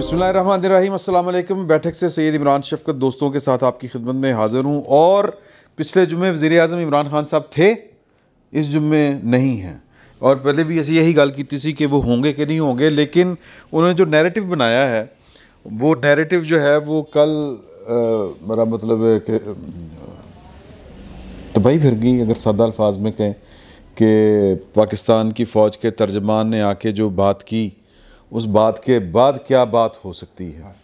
बसमीम बैठक से सैद इमरान शफकत दोस्तों के साथ आपकी खिदमत में हाज़िर हूँ और पिछले जुम्मे वज़ी अजम इमरान खान साहब थे इस जुम्मे नहीं हैं और पहले भी ऐसी यही गल की थी कि वो होंगे कि नहीं होंगे लेकिन उन्होंने जो नैरेटिव बनाया है वो नैरेटिव जो है वो कल मेरा मतलब है कि तबाही फिर गई अगर सादा अल्फाज में कहें कि पाकिस्तान की फ़ौज के तर्जमान ने आके जो बात की उस बात के बाद क्या बात हो सकती है हाँ।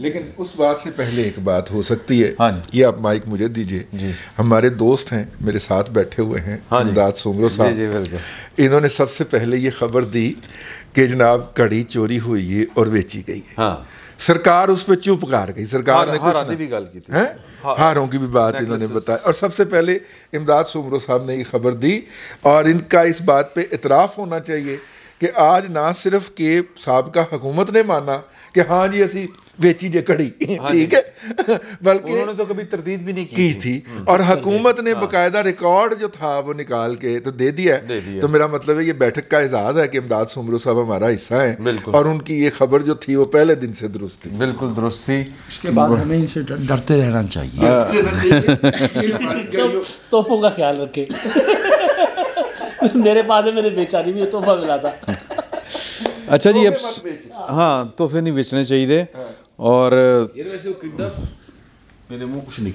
लेकिन उस बात से पहले एक बात हो सकती है हाँ जी ये आप माइक मुझे दीजिए हमारे दोस्त हैं मेरे साथ बैठे हुए हैं हाँ अनुराज सोमरो साहब इन्होंने सबसे पहले ये खबर दी कि जनाब कड़ी चोरी हुई है और बेची गई है हाँ। सरकार उस पर चुप कर गई सरकार ने कुछ भी गल की थी हैं हारों की भी बात इन्होंने बताया और सबसे पहले इमदाद सुमरो साहब ने ये खबर दी और इनका इस बात पे इतराफ़ होना चाहिए कि आज ना सिर्फ के सबका हुकूमत ने माना कि हाँ जी असी ਵੇਚੀ जे कड़ी हाँ ठीक है बल्कि उन्होंने तो कभी तरदीद भी नहीं की, थी और हुकूमत ने हाँ। बाकायदा रिकॉर्ड जो था वो निकाल के तो दे दिया है तो मेरा मतलब है ये बैठक का एजाज है कि इमदाद सुमरू साहब हमारा हिस्सा है और उनकी ये खबर जो थी वो पहले दिन से दुरुस्त थी बिल्कुल दुरुस्त थी इसके बाद हमें इनसे डरते रहना चाहिए हाँ। तो- तोहफों का ख्याल रखे मेरे पास है मेरे बेचा भी तोहफा मिला था अच्छा जी अब हाँ तोहफे नहीं बेचने चाहिए और मेरे मुंह कुछ ये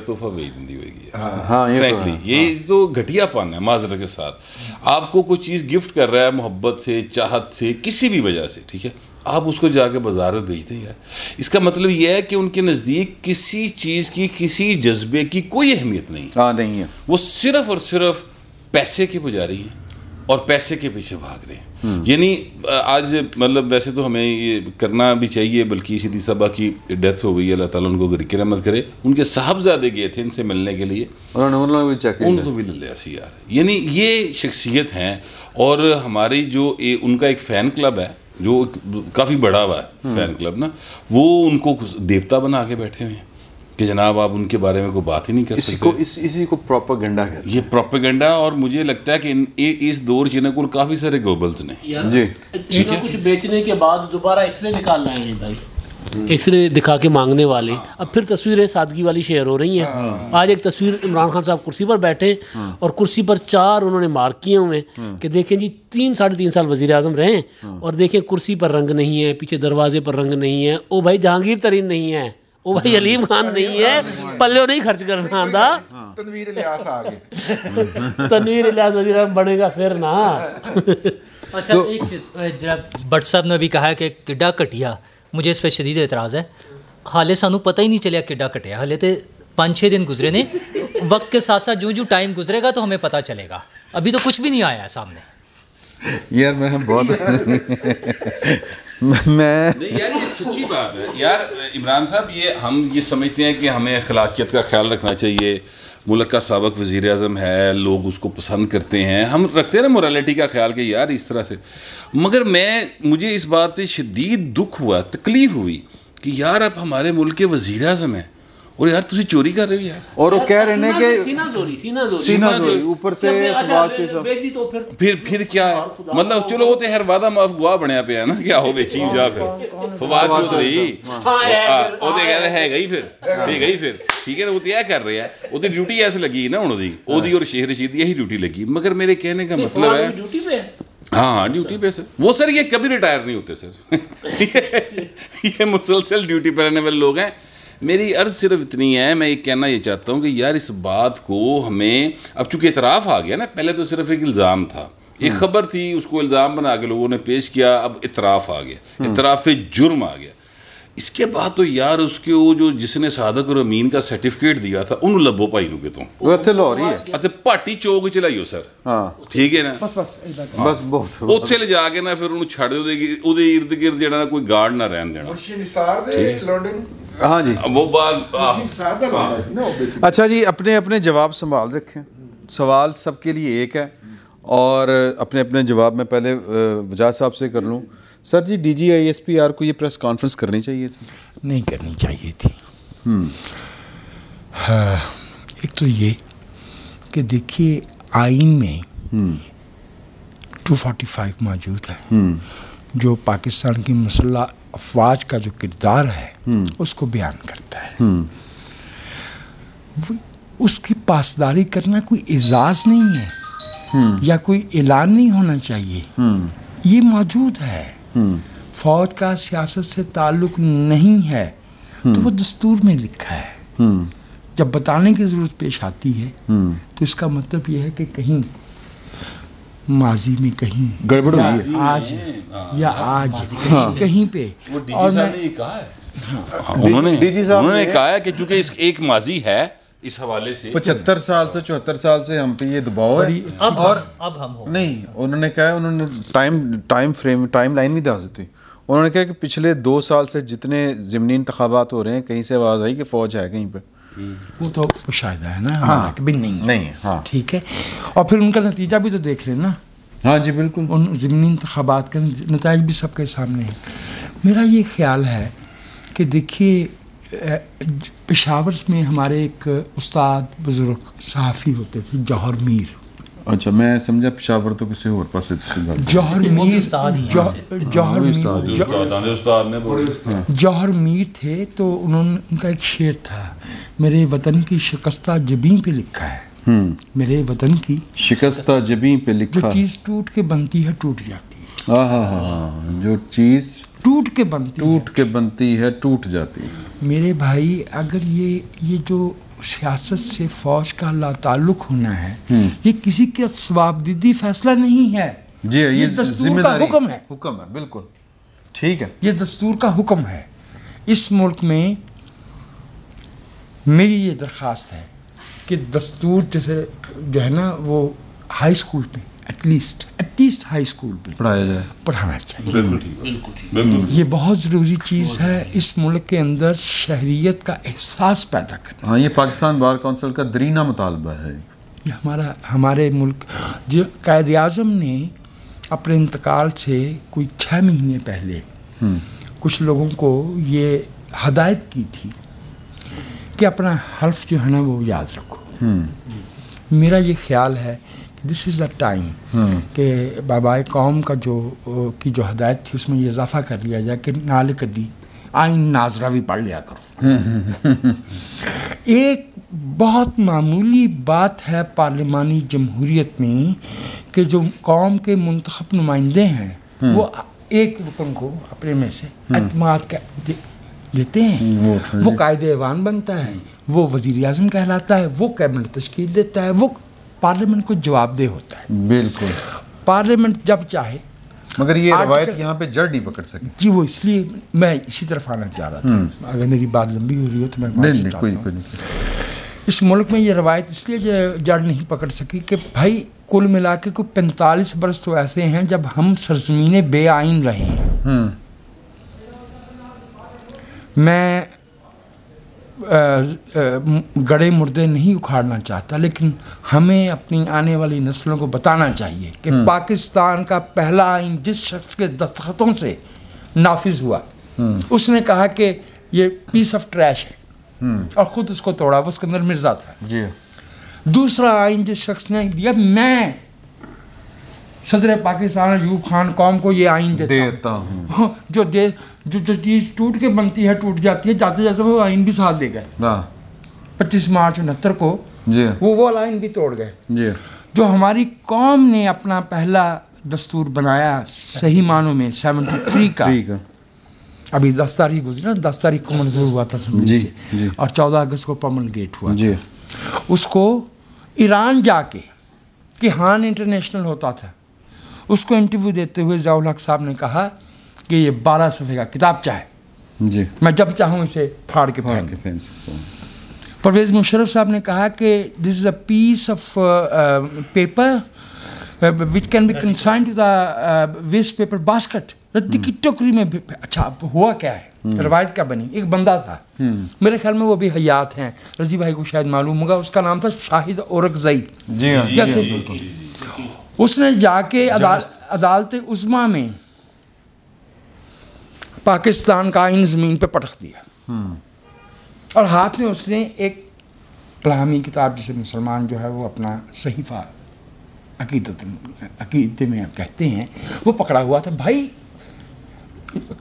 फ्रैंकली हाँ। हाँ, ये तो है हाँ। तो के साथ आपको कोई चीज़ गिफ्ट कर रहा है मोहब्बत से चाहत से किसी भी वजह से ठीक है आप उसको जाके बाज़ार में बेच दें यार इसका मतलब यह है कि उनके नज़दीक किसी चीज़ की किसी जज्बे की कोई अहमियत नहीं हाँ नहीं है वो सिर्फ और सिर्फ पैसे के पुजारी हैं और पैसे के पीछे भाग रहे हैं हम्म। यानी आज मतलब वैसे तो हमें ये करना भी चाहिए बल्कि सीधी सभा की डेथ हो गई अल्लाह ताला उनको गिरके रहमत करे उनके साहबजादे गए थे इनसे मिलने के लिए उनको भी ले लिया सी यार यानी ये शख्सियत हैं और हमारी जो ए, उनका एक फ़ैन क्लब है जो काफ़ी बड़ा हुआ है फैन हम्म। क्लब ना वो उनको देवता बना के बैठे हुए हैं कि जनाब आप उनके बारे में कोई बात ही नहीं कर इसी सकते को, इस, इसी को प्रोपागेंडा कहते हैं ये प्रोपागेंडा और मुझे लगता है कि इन, ए, इस दौर च इन्होंने काफ़ी सारे गोबल्स ने जी कुछ बेचने के बाद दोबारा इसलिए निकालना है भाई एक्सरे दिखा के मांगने वाले अब फिर तस्वीरें सादगी वाली शेयर हो रही हैं हाँ। आज एक तस्वीर इमरान खान साहब कुर्सी पर बैठे हाँ। और कुर्सी पर चार उन्होंने मार्क किए हुए हाँ। कि देखें जी तीन साढ़े तीन साल वजीर अजम रहे और देखें कुर्सी पर रंग नहीं है पीछे दरवाजे पर रंग नहीं है ओ भाई जहांगीर तरीन नहीं है ओ भाई अलीम खान नहीं है पल्लो नहीं खर्च करना आंदा तनवीर तनवीर इलियास वजीर बनेगा फिर ना अच्छा तो एक चीज जरा भट्ट साहब ने अभी कहा कि किड्डा कटिया मुझे इस पर शदीद एतराज़ है हाले सूँ पता ही नहीं चलिया कि कटिया हाले तो पाँच छः दिन गुजरे ने वक्त के साथ साथ जो जो टाइम गुजरेगा तो हमें पता चलेगा अभी तो कुछ भी नहीं आया है सामने यार मैं बहुत मैं नहीं यार ये सच्ची बात है यार इमरान साहब ये हम ये समझते हैं कि हमें अखलाकियत का ख्याल रखना चाहिए मुल्क का सबक वज़ी अजम है लोग उसको पसंद करते हैं हम रखते हैं ना मोरालिटी का ख्याल कि यार इस तरह से मगर मैं मुझे इस बात पर शदीद दुख हुआ तकलीफ़ हुई कि यार आप हमारे मुल्क के वज़ी अजम हैं और यार तुम चोरी कर रहे हो यार और वो कह रहे हैं कि सीना जोरी सीना जोरी सीना जोरी ऊपर से तो फिर फिर फिर क्या है मतलब चलो वो तो हर वादा माफ गुआ बनया पे है ना क्या हो बेची जा फिर फवाद चौधरी ਉਹ ਤੇ ਕਹਿੰਦਾ ਹੈਗਾ ਹੀ ਫਿਰ ਹੈਗਾ ਹੀ ਫਿਰ ਠੀਕ ਹੈ ਨਾ ਉਹ ਤੇ ਇਹ ਕਰ ਰਿਹਾ ਉਹਦੀ ਡਿਊਟੀ ਐਸ ਲੱਗੀ ਨਾ ਹੁਣ ਉਹਦੀ ਉਹਦੀ ਔਰ ਸ਼ੇਖ ਰਸ਼ੀਦ ਦੀ ਇਹੀ ਡਿਊਟੀ ਲੱਗੀ ਮਗਰ ਮੇਰੇ कहने का मतलब है ड्यूटी पे हाँ, हाँ ड्यूटी पे सर वो सर ये कभी रिटायर नहीं होते सर ये मुसलसल ड्यूटी पर रहने वाले लोग हैं मेरी अर्ज़ सिर्फ इतनी है मैं ये कहना ये चाहता हूँ कि यार इस बात को हमें अब चूंकि इतराफ़ आ गया ना पहले तो सिर्फ एक इल्ज़ाम था एक हम्म। खबर थी उसको इल्ज़ाम बना के लोगों ने पेश किया अब इतराफ़ आ गया हम्म। इतराफ़ जुर्म आ गया इसके बाद तो यार उसके वो जो जिसने सादक और अमीन का सर्टिफिकेट दिया था उन लबो भाई ਨੂੰ तो ਉਹ ਇੱਥੇ ਲਾਹੌਰੀ ਹੈ ਅਤੇ ਪਾਟੀ ਚੌਕ ਚ ਲਾਈਓ ਸਰ ਹਾਂ ਠੀਕ बस ਨਾ ਬਸ ਬਸ ਬਸ ਬਹੁਤ ਉੱਥੇ ਲਿਜਾ ਕੇ ਨਾ ਫਿਰ ਉਹਨੂੰ ਛੱਡ ਦਿਓ ਉਹਦੇ ਇਰਦ ਗਿਰਦ ਜਿਹੜਾ ਨਾ ਕੋਈ ਗਾਰਡ ਨਾ ਰਹਿਣ ਦੇਣਾ ਮੁਰਸ਼ੀ ਨਿਸਾਰ ਦੇ ਲੋਡਿੰਗ हाँ जी वो बात हाँ। अच्छा जी अपने अपने जवाब संभाल रखें सवाल सबके लिए एक है और अपने अपने जवाब में पहले वजाज साहब से कर लूँ sir ji D G I S P R को ये प्रेस कॉन्फ्रेंस करनी चाहिए थी नहीं करनी चाहिए थी हम्म। एक तो ये कि देखिए आइन में टू फोर्टी फाइव मौजूद है हम्म। जो पाकिस्तान की मसला अफवाज का जो किरदार है हम्म। उसको बयान करता है हम्म। उसकी पासदारी करना कोई एजाज नहीं है हम्म। या कोई ऐलान नहीं होना चाहिए ये मौजूद है फौज का सियासत से ताल्लुक नहीं है तो वो दस्तूर में लिखा है जब बताने की ज़रूरत पेश आती है तो इसका मतलब यह है कि कहीं माजी में कहीं गड़बड़ हुई है आज या हाँ। आज हाँ। कहीं पे और मैं हाँ। उन्होंने उन्होंने कहा है कि चूंकि इस एक माजी है इस हवाले से पचहत्तर साल से चौहत्तर साल से हम पे ये दबाव है अब और अब हम हो नहीं उन्होंने कहा है उन्होंने time time frame time line भी दे सकती उन्होंने कहा कि पिछले दो साल से जितने ज़मीनी इंतबात हो रहे हैं कहीं से आवाज़ आई कि फ़ौज है कहीं पर वो तो मुशाहिदा है ना हाँ भी नहीं नहीं हाँ ठीक है और फिर उनका नतीजा भी तो देख लें ना हाँ जी बिल्कुल उन जमीनी इंतबात के नतज भी सबके सामने हैं मेरा ये ख्याल है कि देखिए पेशावर में हमारे एक उस्ताद बुज़ुर्ग सहाफ़ी होते थे जौहर मीर अच्छा मैं समझा पेशावर तो किसी और पास जौहर मीर हाँ। जौहर मीर हाँ। जौहर मीर थे तो उन्होंने उनका एक शेर था मेरे वतन की शिकस्ता जबी पे लिखा है हम्म। मेरे वतन की शिकस्ता जबी पे लिखा जो चीज टूट के बनती है टूट जाती है हाँ, जो चीज टूट के बनती टूट के बनती है टूट जाती है मेरे भाई अगर ये ये जो सियासत से फौज का ला ताल्लुक होना है हम्म। ये किसी का स्वाबदीदी फैसला नहीं है जी ये, ये दस्तूर का हुक्म है हुक्म है बिल्कुल ठीक है ये दस्तूर का हुक्म है इस मुल्क में मेरी ये दरख्वास्त है कि दस्तूर जैसे जो है ना वो हाई स्कूल में एटलीस्ट एटलीस्ट हाई स्कूल में पढ़ाया जाए पढ़ाना चाहिए बिल्कुल बिल्कुल ये बहुत ज़रूरी चीज़ है इस मुल्क के अंदर शहरीत का एहसास पैदा करना हाँ ये पाकिस्तान बार कौंसिल का दरीना मुतालबा है ये हमारा हमारे मुल्क जो कायद अजम ने अपने इंतकाल से कोई छः महीने पहले हम्म। कुछ लोगों को ये हदायत की थी कि अपना हल्फ जो है ना वो याद रखो हम्म। मेरा ये ख्याल है दिस इज़ द टाइम कि बाबाए कौम का जो की जो हदायत थी उसमें ये इजाफा कर लिया जाए कि नाल कदी आइन नाजरा भी पढ़ लिया करो हम्म, हम्म, हम्म, एक बहुत मामूली बात है पार्लिमानी जमहूरीत में कि जो कौम के मंतखब नुमाइंदे हैं वो एक रुकन को अपने में से अतमाद दे, देते हैं वो कायदेवान ऐवान बनता है वो वजीर अजम कहलाता है वो कैबिनेट तश्ल देता है वो पार्लियामेंट को जवाबदेह होता है बिल्कुल पार्लियामेंट जब चाहे मगर ये रवायत यहाँ पे जड़ नहीं पकड़ सके जी वो इसलिए मैं इसी तरफ आना चाह रहा था हम्म। अगर मेरी बात लंबी हो रही हो तो मैं नहीं, नहीं, कोई, कोई नहीं। इस मुल्क में ये रवायत इसलिए जड़ नहीं पकड़ सकी कि भाई कुल मिला के कोई पैंतालीस बरस तो ऐसे हैं जब हम सरजमीन बेआइन रहे हैं हम्म। मैं गड़े मुर्दे नहीं उखाड़ना चाहता लेकिन हमें अपनी आने वाली नस्लों को बताना चाहिए कि हम्म। पाकिस्तान का पहला आइन जिस शख्स के दस्तखतों से नाफिज हुआ हम्म। उसने कहा कि ये पीस ऑफ ट्रैश है हम्म। और ख़ुद उसको तोड़ा उसके अंदर मिर्जा था जी दूसरा आइन जिस शख्स ने दिया मैं सदर पाकिस्तान अयूब खान कौम को ये आइन देता, देता हूँ हाँ, जो दे जो जो चीज़ टूट के बनती है टूट जाती है जाते जाते वो आइन भी साथ ले गए पच्चीस मार्च उनहत्तर को वो वो आइन भी तोड़ गए जो हमारी कौम ने अपना पहला दस्तूर बनाया सही मानों में सेवेंटी थ्री का अभी दस तारीख गुजरी ना दस तारीख को मंजूर हुआ था जी, जी। और चौदह अगस्त को पमन गेट हुआ जी। उसको ईरान जाके कि हान इंटरनेशनल होता था उसको इंटरव्यू देते हुए जयाउल हक साहब ने कहा कि ये बारह सफ़े का किताब चाहे जी मैं जब चाहूँ इसे फाड़ के फाड़ के फेंक सकता हूँ परवेज़ मुशरफ साहब ने कहा कि this is a piece of paper which can be consign to the waste paper basket रद्दी की हम्म। टोकरी में अच्छा हुआ क्या है हम्म। रवायत क्या बनी एक बंदा था हम्म। मेरे ख्याल में वो भी हयात हैं रजी भाई को शायद मालूम होगा उसका नाम था शाहिद औरकजई जी हाँ। जैसे उसने जाके अदाल, अदालत उज़मा में पाकिस्तान का आइन ज़मीन पर पटख दिया हम्म। और हाथ में उसने एक रहमी किताब जिसे मुसलमान जो है वो अपना सहीफा अकीदत अकीदे में कहते हैं वो पकड़ा हुआ था भाई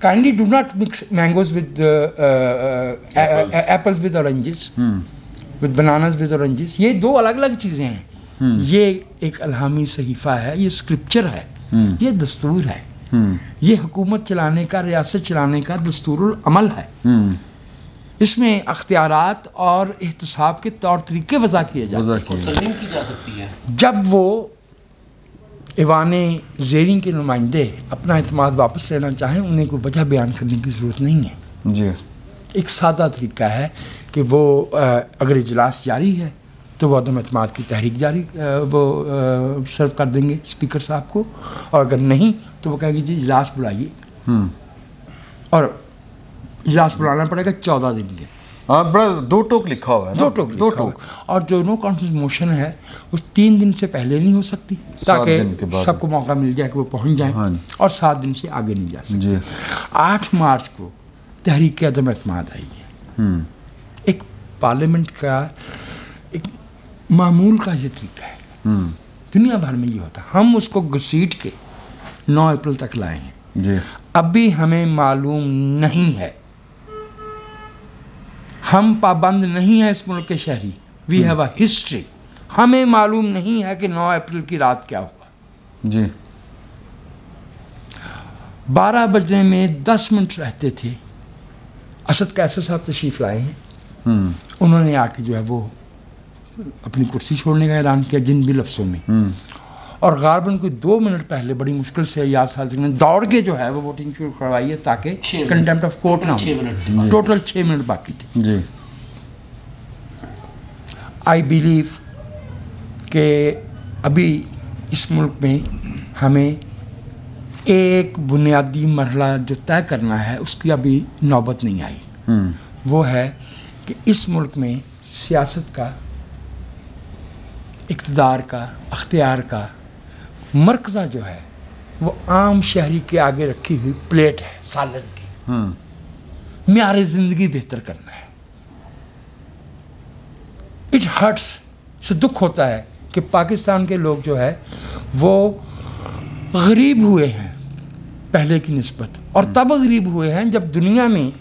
kindly do not mix mangoes with apple with oranges with bananas with oranges ये दो अलग अलग चीज़ें हैं हम्म। ये एक अलहमी सहीफा है ये स्क्रिप्चर है हम्म। ये दस्तूर है हम्म। ये हुकूमत चलाने का रियासत चलाने का दस्तूरमल है इसमें अख्तियारत और एहतसाब के तौर तरीके वज़ा किए जा सकती है जब वो ईवान जेरी के नुमाइंदे अपना अतमाद वापस लेना चाहें उन्हें कोई वजह बयान करने की ज़रूरत नहीं है जी एक सादा तरीका है कि वो अगर इजलास जारी है तो वो अदम अतमाद की तहरीक जारी वो सर्व कर देंगे स्पीकर साहब को और अगर नहीं तो वो कहेंगे जी इजलास बुलाइए हम्म। और इजलास बुलाना पड़ेगा चौदह दिन के हाँ, बड़ा दो टोक लिखा हुआ है दो टोक दो टोक और जो नो कॉन्फ्रेंस मोशन है उस तीन दिन से पहले नहीं हो सकती ताकि सबको मौका मिल जाए कि वो पहुंच जाए हाँ। और सात दिन से आगे नहीं जा सकते आठ मार्च को तहरीक अदम अतमाद आई है हम्म। एक पार्लियामेंट का मामूल का ये तरीका है हम्म। दुनिया भर में ये होता है हम उसको घसीट के 9 अप्रैल तक लाए हैं अभी हमें मालूम नहीं है हम पाबंद नहीं है इस मुल्क के शहरी वी हैव अ हिस्ट्री हमें मालूम नहीं है कि 9 अप्रैल की रात क्या हुआ जी बारह बजने में दस मिनट रहते थे असद कैसे साहब तशीफ लाए हैं हम्म। उन्होंने आके जो है वो अपनी कुर्सी छोड़ने का ऐलान किया जिन भी लफ्सों में हम्म। और गारबन कोई दो मिनट पहले बड़ी मुश्किल से याद साल ने दौड़ के जो है वो वोटिंग शुरू करवाई है ताकि कंटेम्प्ट ऑफ कोर्ट ना हो टोटल छः मिनट बाकी थे आई बिलीव के अभी इस मुल्क में हमें एक बुनियादी मरला जो तय करना है उसकी अभी नौबत नहीं आई हम्म। वो है कि इस मुल्क में सियासत का इकतदार का अख्तियार का मरकज़ा जो है वो आम शहरी के आगे रखी हुई प्लेट है सालन की म्यार हम्म। ज़िंदगी बेहतर करना है इट हर्ट्स से दुख होता है कि पाकिस्तान के लोग जो है वो गरीब हुए हैं पहले की नस्बत और हम्म। तब गरीब हुए हैं जब दुनिया में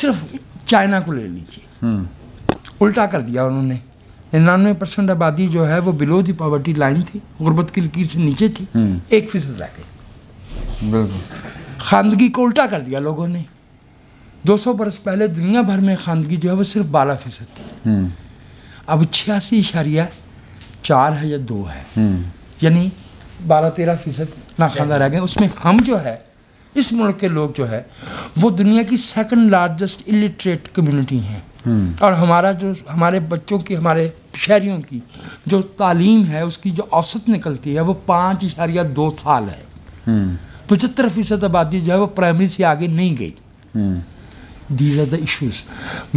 सिर्फ चाइना को ले लीजिए हम्म। उल्टा कर दिया उन्होंने निन्यानवे परसेंट आबादी जो है वो बिलो दी पॉवर्टी लाइन थी गुर्बत की लकीर से नीचे थी हम्म। एक फीसद रह गई खानदगी को उल्टा कर दिया लोगों ने 200 बरस पहले दुनिया भर में खानदगी जो है वो सिर्फ बारह फीसद थी हम्म। अब छियासी इशारिया चार है या दो है हम्म। यानी बारह तेरह फीसद नाखानदा रह गए उसमें हम जो है इस मुल्क के लोग जो है वो दुनिया की सेकंड लार्जेस्ट इलिटरेट कम्युनिटी हैं हम्म। और हमारा जो हमारे बच्चों की हमारे शहरीों की जो तालीम है उसकी जो औसत निकलती है वो पाँच इशारिया दो साल है हम्म। पचहत्तर फीसद आबादी जो है वो प्राइमरी से आगे नहीं गई दीज आर द इशूज़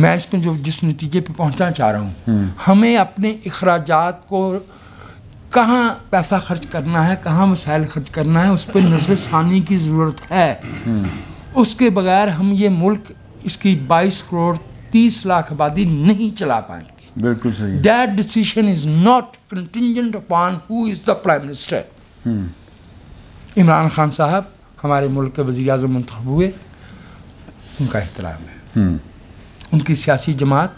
मैं इसमें जो जिस नतीजे पे पहुंचना चाह रहा हूँ हम्म। हमें अपने अखराज को कहाँ पैसा खर्च करना है कहाँ वसाइल खर्च करना है उस पर नजर षानी की ज़रूरत है उसके बगैर हम ये मुल्क इसकी 22 करोड़ तीस लाख आबादी नहीं चला पाएंगे बिल्कुल सही that decision is not contingent upon who is the prime minister Imran Khan साहब हमारे मुल्क के वजी अजम मंतब हुए उनका एहतराम है हम्म। उनकी सियासी जमात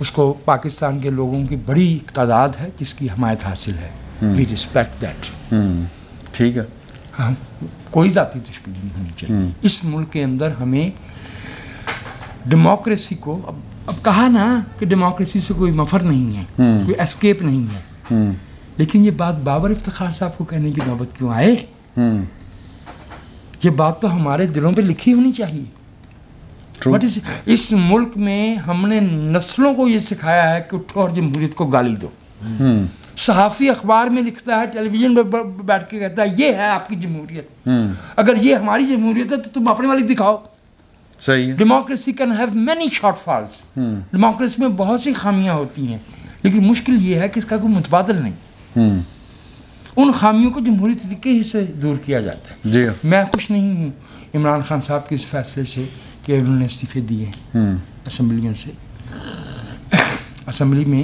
उसको पाकिस्तान के लोगों की बड़ी तादाद है जिसकी हमायत हासिल है वी रिस्पेक्ट दैट ठीक है हाँ कोई ज़ाती दुश्मनी नहीं होनी चाहिए हम्म। इस मुल्क के अंदर हमें डेमोक्रेसी को अब अब कहा ना कि डेमोक्रेसी से कोई मफर नहीं है हम्म। कोई एस्केप नहीं है हम्म। लेकिन ये बात बाबर इफ्तार साहब को कहने की नौबत क्यों आए हम्म। ये बात तो हमारे दिलों पे लिखी होनी चाहिए बट इस, इस मुल्क में हमने नस्लों को ये सिखाया है कि उठो और जमहूरियत को गाली दो सहाफ़ी अखबार में लिखता है टेलीविज़न पर बैठ के कहता है ये है आपकी जमहूरियत अगर ये हमारी जमहूरियत है तो तुम अपने वाली दिखाओ सही है democracy can have many shortfalls democracy में बहुत सी खामियां होती हैं लेकिन मुश्किल ये है कि इसका कोई मुतबादल नहीं hmm. उन खामियों को जमहूरी तरीके ही से दूर किया जाता है जी मैं खुश नहीं हूँ इमरान खान साहब के इस फैसले से कि उन्होंने इस्तीफे दिए hmm. असम्बलियों से असम्बली में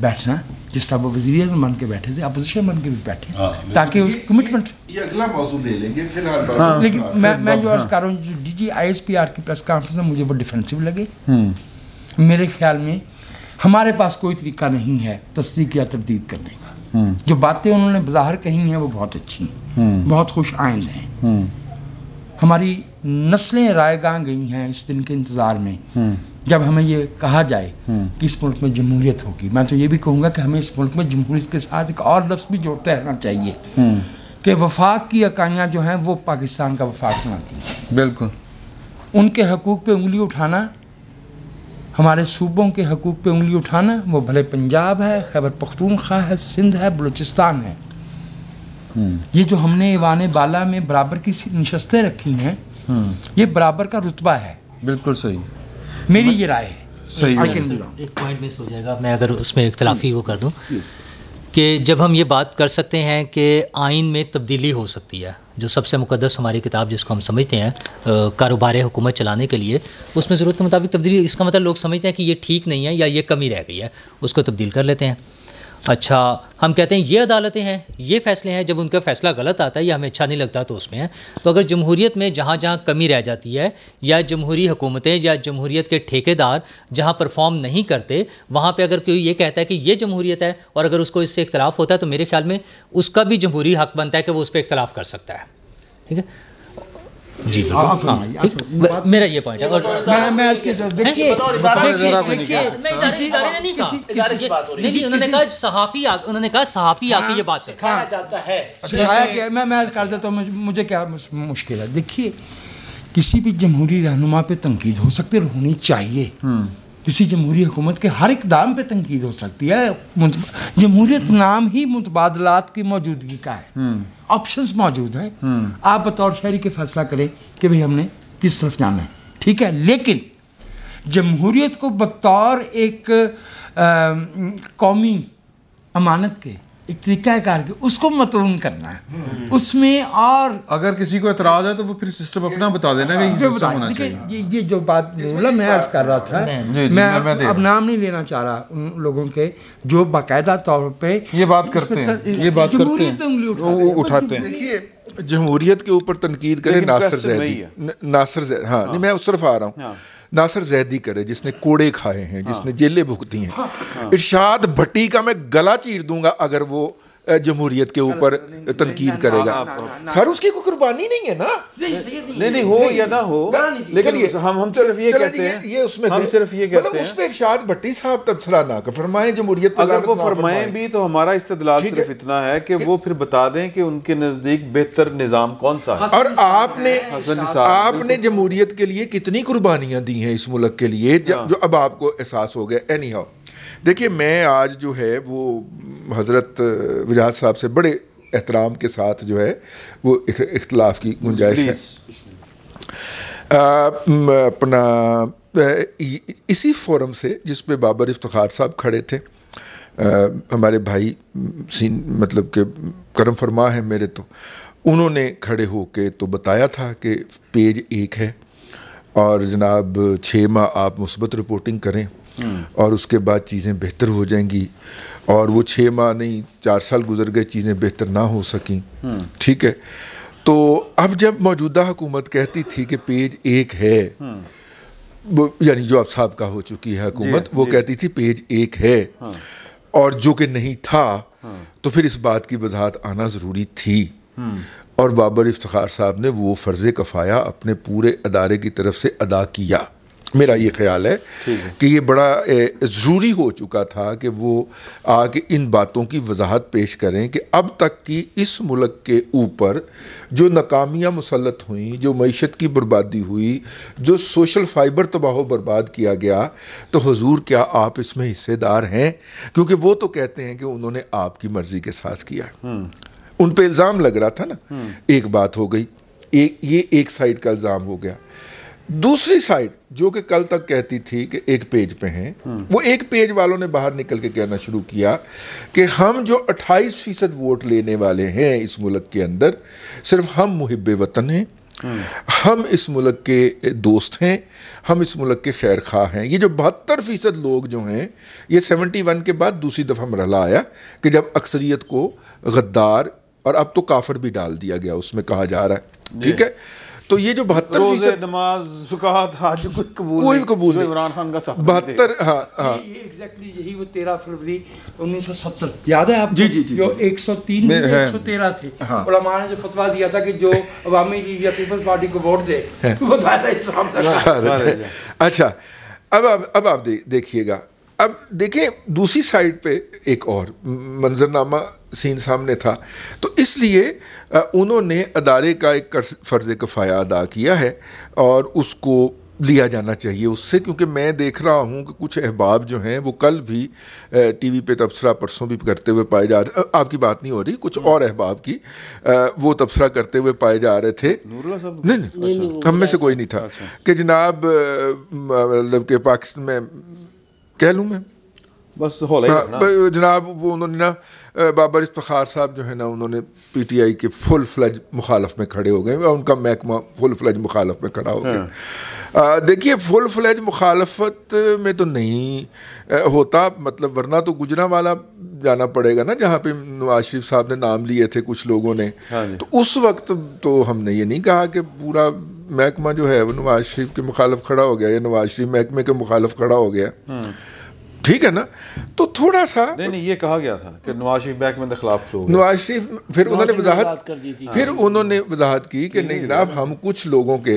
बैठना जिस तरह वो वजीर अजम बन के बैठे थे अपोजिशन बन के भी बैठे हाँ, ताकि उस कमिटमेंट अगला मौजू ले लेंगे फिलहाल हाँ। लेकिन हाँ। मैं मैं, जो अर्ज कर रहा हूँ D G I S P R की प्रेस कॉन्फ्रेंस में मुझे वो डिफेंसिव लगे हम्म। मेरे ख्याल में हमारे पास कोई तरीका नहीं है तस्दीक या तब्दील करने का हम्म। जो बातें उन्होंने बाहर कही हैं वो बहुत अच्छी हैं हम्म। बहुत खुश आइंद हैं हमारी नस्लें रायगा गई हैं इस दिन के इंतज़ार में जब हमें ये कहा जाए हम्म। कि इस मुल्क में जमहूरियत होगी मैं तो ये भी कहूँगा कि हमें इस मुल्क में जमहूरियत के साथ एक और लफ्स भी जोड़ते रहना चाहिए हम्म। कि वफाक की इकाइयाँ जो हैं वो पाकिस्तान का वफाक बनाती हैं बिल्कुल उनके हकूक़ पे उंगली उठाना हमारे सूबों के हकूक़ पे उंगली उठाना वो भले पंजाब है खैबर पख्तूनख्वा है सिंध है बलूचिस्तान है हम्म। ये जो हमने ईवान बाला में बराबर की नशस्तें रखी हैं ये बराबर का रुतबा है बिल्कुल सही मेरी ये राय है सही एक पॉइंट मिस हो जाएगा मैं अगर उसमें इख्तलाफी वो कर दूँ कि जब हम ये बात कर सकते हैं कि आइन में तब्दीली हो सकती है जो सबसे मुकदस हमारी किताब जिसको हम समझते हैं कारोबार हुकूमत चलाने के लिए उसमें ज़रूरत के मुताबिक तब्दीली इसका मतलब लोग समझते हैं कि ये ठीक नहीं है या ये कमी रह गई है उसको तब्दील कर लेते हैं अच्छा हम कहते हैं ये अदालतें हैं ये फैसले हैं जब उनका फैसला गलत आता है या हमें अच्छा नहीं लगता तो उसमें है तो अगर जमहूरीत में जहाँ जहाँ कमी रह जाती है या जमहूरी हुकूमतें या जमहूरीत के ठेकेदार जहाँ परफॉर्म नहीं करते वहाँ पे अगर कोई ये कहता है कि ये जमहूरीत है और अगर उसको इससे इख्तलाफ होता है तो मेरे ख्याल में उसका भी जमहूरी हक बनता है कि वो उस पर इख्तलाफ कर सकता है ठीक है जी हाँ, हाँ, हाँ। मेरा ये पॉइंट है मैं मैं देखिए उन्होंने कहा सहाफी आके ये बात है अच्छा, कर देता हूँ मुझे क्या मुश्किल है देखिए किसी भी जमहूरी रहनुमा पे तनकीद हो सकती है होनी चाहिए हम्म। किसी जमहूरी हुकूमत के हर एक दाम पे तनकीद हो सकती है जमहूरियत नाम ही मुतबादलात की मौजूदगी का है हम्म। ऑप्शंस मौजूद हैं हम्म। आप बतौर शहरी के फैसला करें कि भाई हमने किस तरफ जाना है ठीक है लेकिन जमहूरीत को बतौर एक आ, कौमी अमानत के एक तरीका कार के उसको मतून करना है उसमें और अगर किसी को एतराज है तो वो फिर सिस्टम अपना बता देना कि ये बता होना चाहिए ये ये जो बात बोला मैं अर्ज कर रहा था जी, जी, मैं अब, अब नाम नहीं लेना चाह रहा उन लोगों के जो बाकायदा तौर पे ये बात करते हैं ये बात करते हैं उठाते हैं देखिए जमहूरियत के ऊपर तनकीद करे नासर जैदी नासर जैद हाँ, नहीं हाँ। मैं उस तरफ आ रहा हूँ हाँ। नासर जैदी करे जिसने कोड़े खाए हैं जिसने हाँ। जेलें भुगती हैं इर्शाद भट्टी का मैं गला चीर दूंगा अगर वो जमहूरियत के ऊपर तनकीद करेगा सर उसकी कोई कुर्बानी नहीं है ना नहीं नहीं हो या ना हो लेकिन हम हम सिर्फ ये कहते हैं ये उसमें हम सिर्फ ये मतलब कहते हैं भट्टी साहब तबसरा ना फरमाए जमहूरियत अगर वो फरमाएं भी तो हमारा इस्तदलाल सिर्फ इतना है कि वो फिर बता दें कि उनके नज़दीक बेहतर निज़ाम कौन सा है और आपने आपने जमहूरियत के लिए कितनी कुर्बानियाँ दी हैं इस मुल्क के लिए हाँ। जो अब आपको एहसास हो गया एनी हाउ देखिए मैं आज जो है वो हज़रत वजाहत साहब से बड़े एहतराम के साथ जो है वो इख्तलाफ की गुंजाइश है आ, अपना इसी फोरम से जिस पे बाबर इफ्तार साहब खड़े थे आ, हमारे भाई सीन मतलब के करम फरमा है मेरे तो उन्होंने खड़े हो के तो बताया था कि पेज एक है और जनाब छः माह आप मुस्बत रिपोर्टिंग करें और उसके बाद चीज़ें बेहतर हो जाएंगी और वो छः माह नहीं चार साल गुजर गए चीज़ें बेहतर ना हो सकें हम्म। ठीक है तो अब जब मौजूदा हुकूमत कहती थी कि पेज एक है हम्म। यानी जो अब साहब का हो चुकी है हुकूमत वो कहती थी पेज एक है हाँ। और जो कि नहीं था हाँ। तो फिर इस बात की वजाहत आना ज़रूरी थी हम्म। और बाबर इफ्तार साहब ने वो फ़र्ज़ कफ़ाया अपने पूरे अदारे की तरफ से अदा किया मेरा ये ख्याल है कि ये बड़ा ज़रूरी हो चुका था कि वो आके इन बातों की वजाहत पेश करें कि अब तक की इस मुल्क के ऊपर जो नाकामियाँ मुसलत हुई जो मीशत की बर्बादी हुई जो सोशल फाइबर तबाह बर्बाद किया गया तो हजूर क्या आप इसमें हिस्सेदार हैं क्योंकि वो तो कहते हैं कि उन्होंने आपकी मर्ज़ी के साथ किया हम्म। उन पर इल्ज़ाम लग रहा था ना हम्म। एक बात हो गई एक ये एक साइड का इल्ज़ाम हो गया दूसरी साइड जो कि कल तक कहती थी कि एक पेज पे हैं वो एक पेज वालों ने बाहर निकल के कहना शुरू किया कि हम जो 28 फीसद वोट लेने वाले हैं इस मुल्क के अंदर सिर्फ हम मुहब वतन हैं हम इस मुल्क के दोस्त हैं हम इस मुल्क के खैर खा हैं ये जो बहत्तर फ़ीसद लोग जो हैं ये 71 वन के बाद दूसरी दफ़ा मरला आया कि जब अक्सरियत को गद्दार और अब तो काफर भी डाल दिया गया उसमें कहा जा रहा है ठीक है तो ये जो बहत्तर फीसद नमाज कोई कबूल कोई कबूल नहीं इमरान खान का बहत्तर एग्जैक्टली हाँ, हाँ। यही वो तेरह फरवरी उन्नीस सौ सत्तर याद है आप जी जी जी जो एक सौ तीन में एक सौ तेरह थे हाँ। उलमा ने जो फतवा दिया था कि जो अवामी लीग या पीपल्स पार्टी को वोट दे वो दायरा इस्लाम अच्छा अब अब आप देखिएगा अब देखें दूसरी साइड पे एक और मंजरनामा सीन सामने था तो इसलिए उन्होंने अदारे का एक फ़र्ज़ कफ़ाया अदा किया है और उसको लिया जाना चाहिए उससे क्योंकि मैं देख रहा हूँ कि कुछ अहबाब जो हैं वो कल भी टीवी पे तबसरा परसों भी करते हुए पाए जा रहे आपकी बात नहीं हो रही कुछ और अहबाब की वो तबसरा करते हुए पाए जा रहे थे नहीं नहीं हम में से कोई नहीं था अच्छा। कि जनाब मतलब के पाकिस्तान में कह लूँ मैं बस हो हाँ, जनाब वो उन्होंने ना बाबर इफ्तार साहब जो है ना उन्होंने पी टी आई के फुल फ्लज मुखालफ में खड़े हो गए उनका महकमा फुल फ्लज मुखालफ में खड़ा हो गया हाँ। देखिए फुल फ्लज मुखालफत में तो नहीं होता मतलब वरना तो गुजरा वाला जाना पड़ेगा ना जहाँ पे नवाज शरीफ साहब ने नाम लिए थे कुछ लोगों ने हाँ तो उस वक्त तो हमने ये नहीं कहा कि पूरा महकमा जो है वो नवाज शरीफ के मुखालफ खड़ा हो गया या नवाज शरीफ महकमे के मुखालफ खड़ा हो गया हम्म। ठीक है ना तो थोड़ा सा नहीं नहीं ये कहा गया था कि नवाज शरीफ बैक में खिलाफ नवाज शरीफ फिर उन्होंने वजाहत फिर हाँ। उन्होंने वजाहत की कि नहीं जनाब हम कुछ लोगों के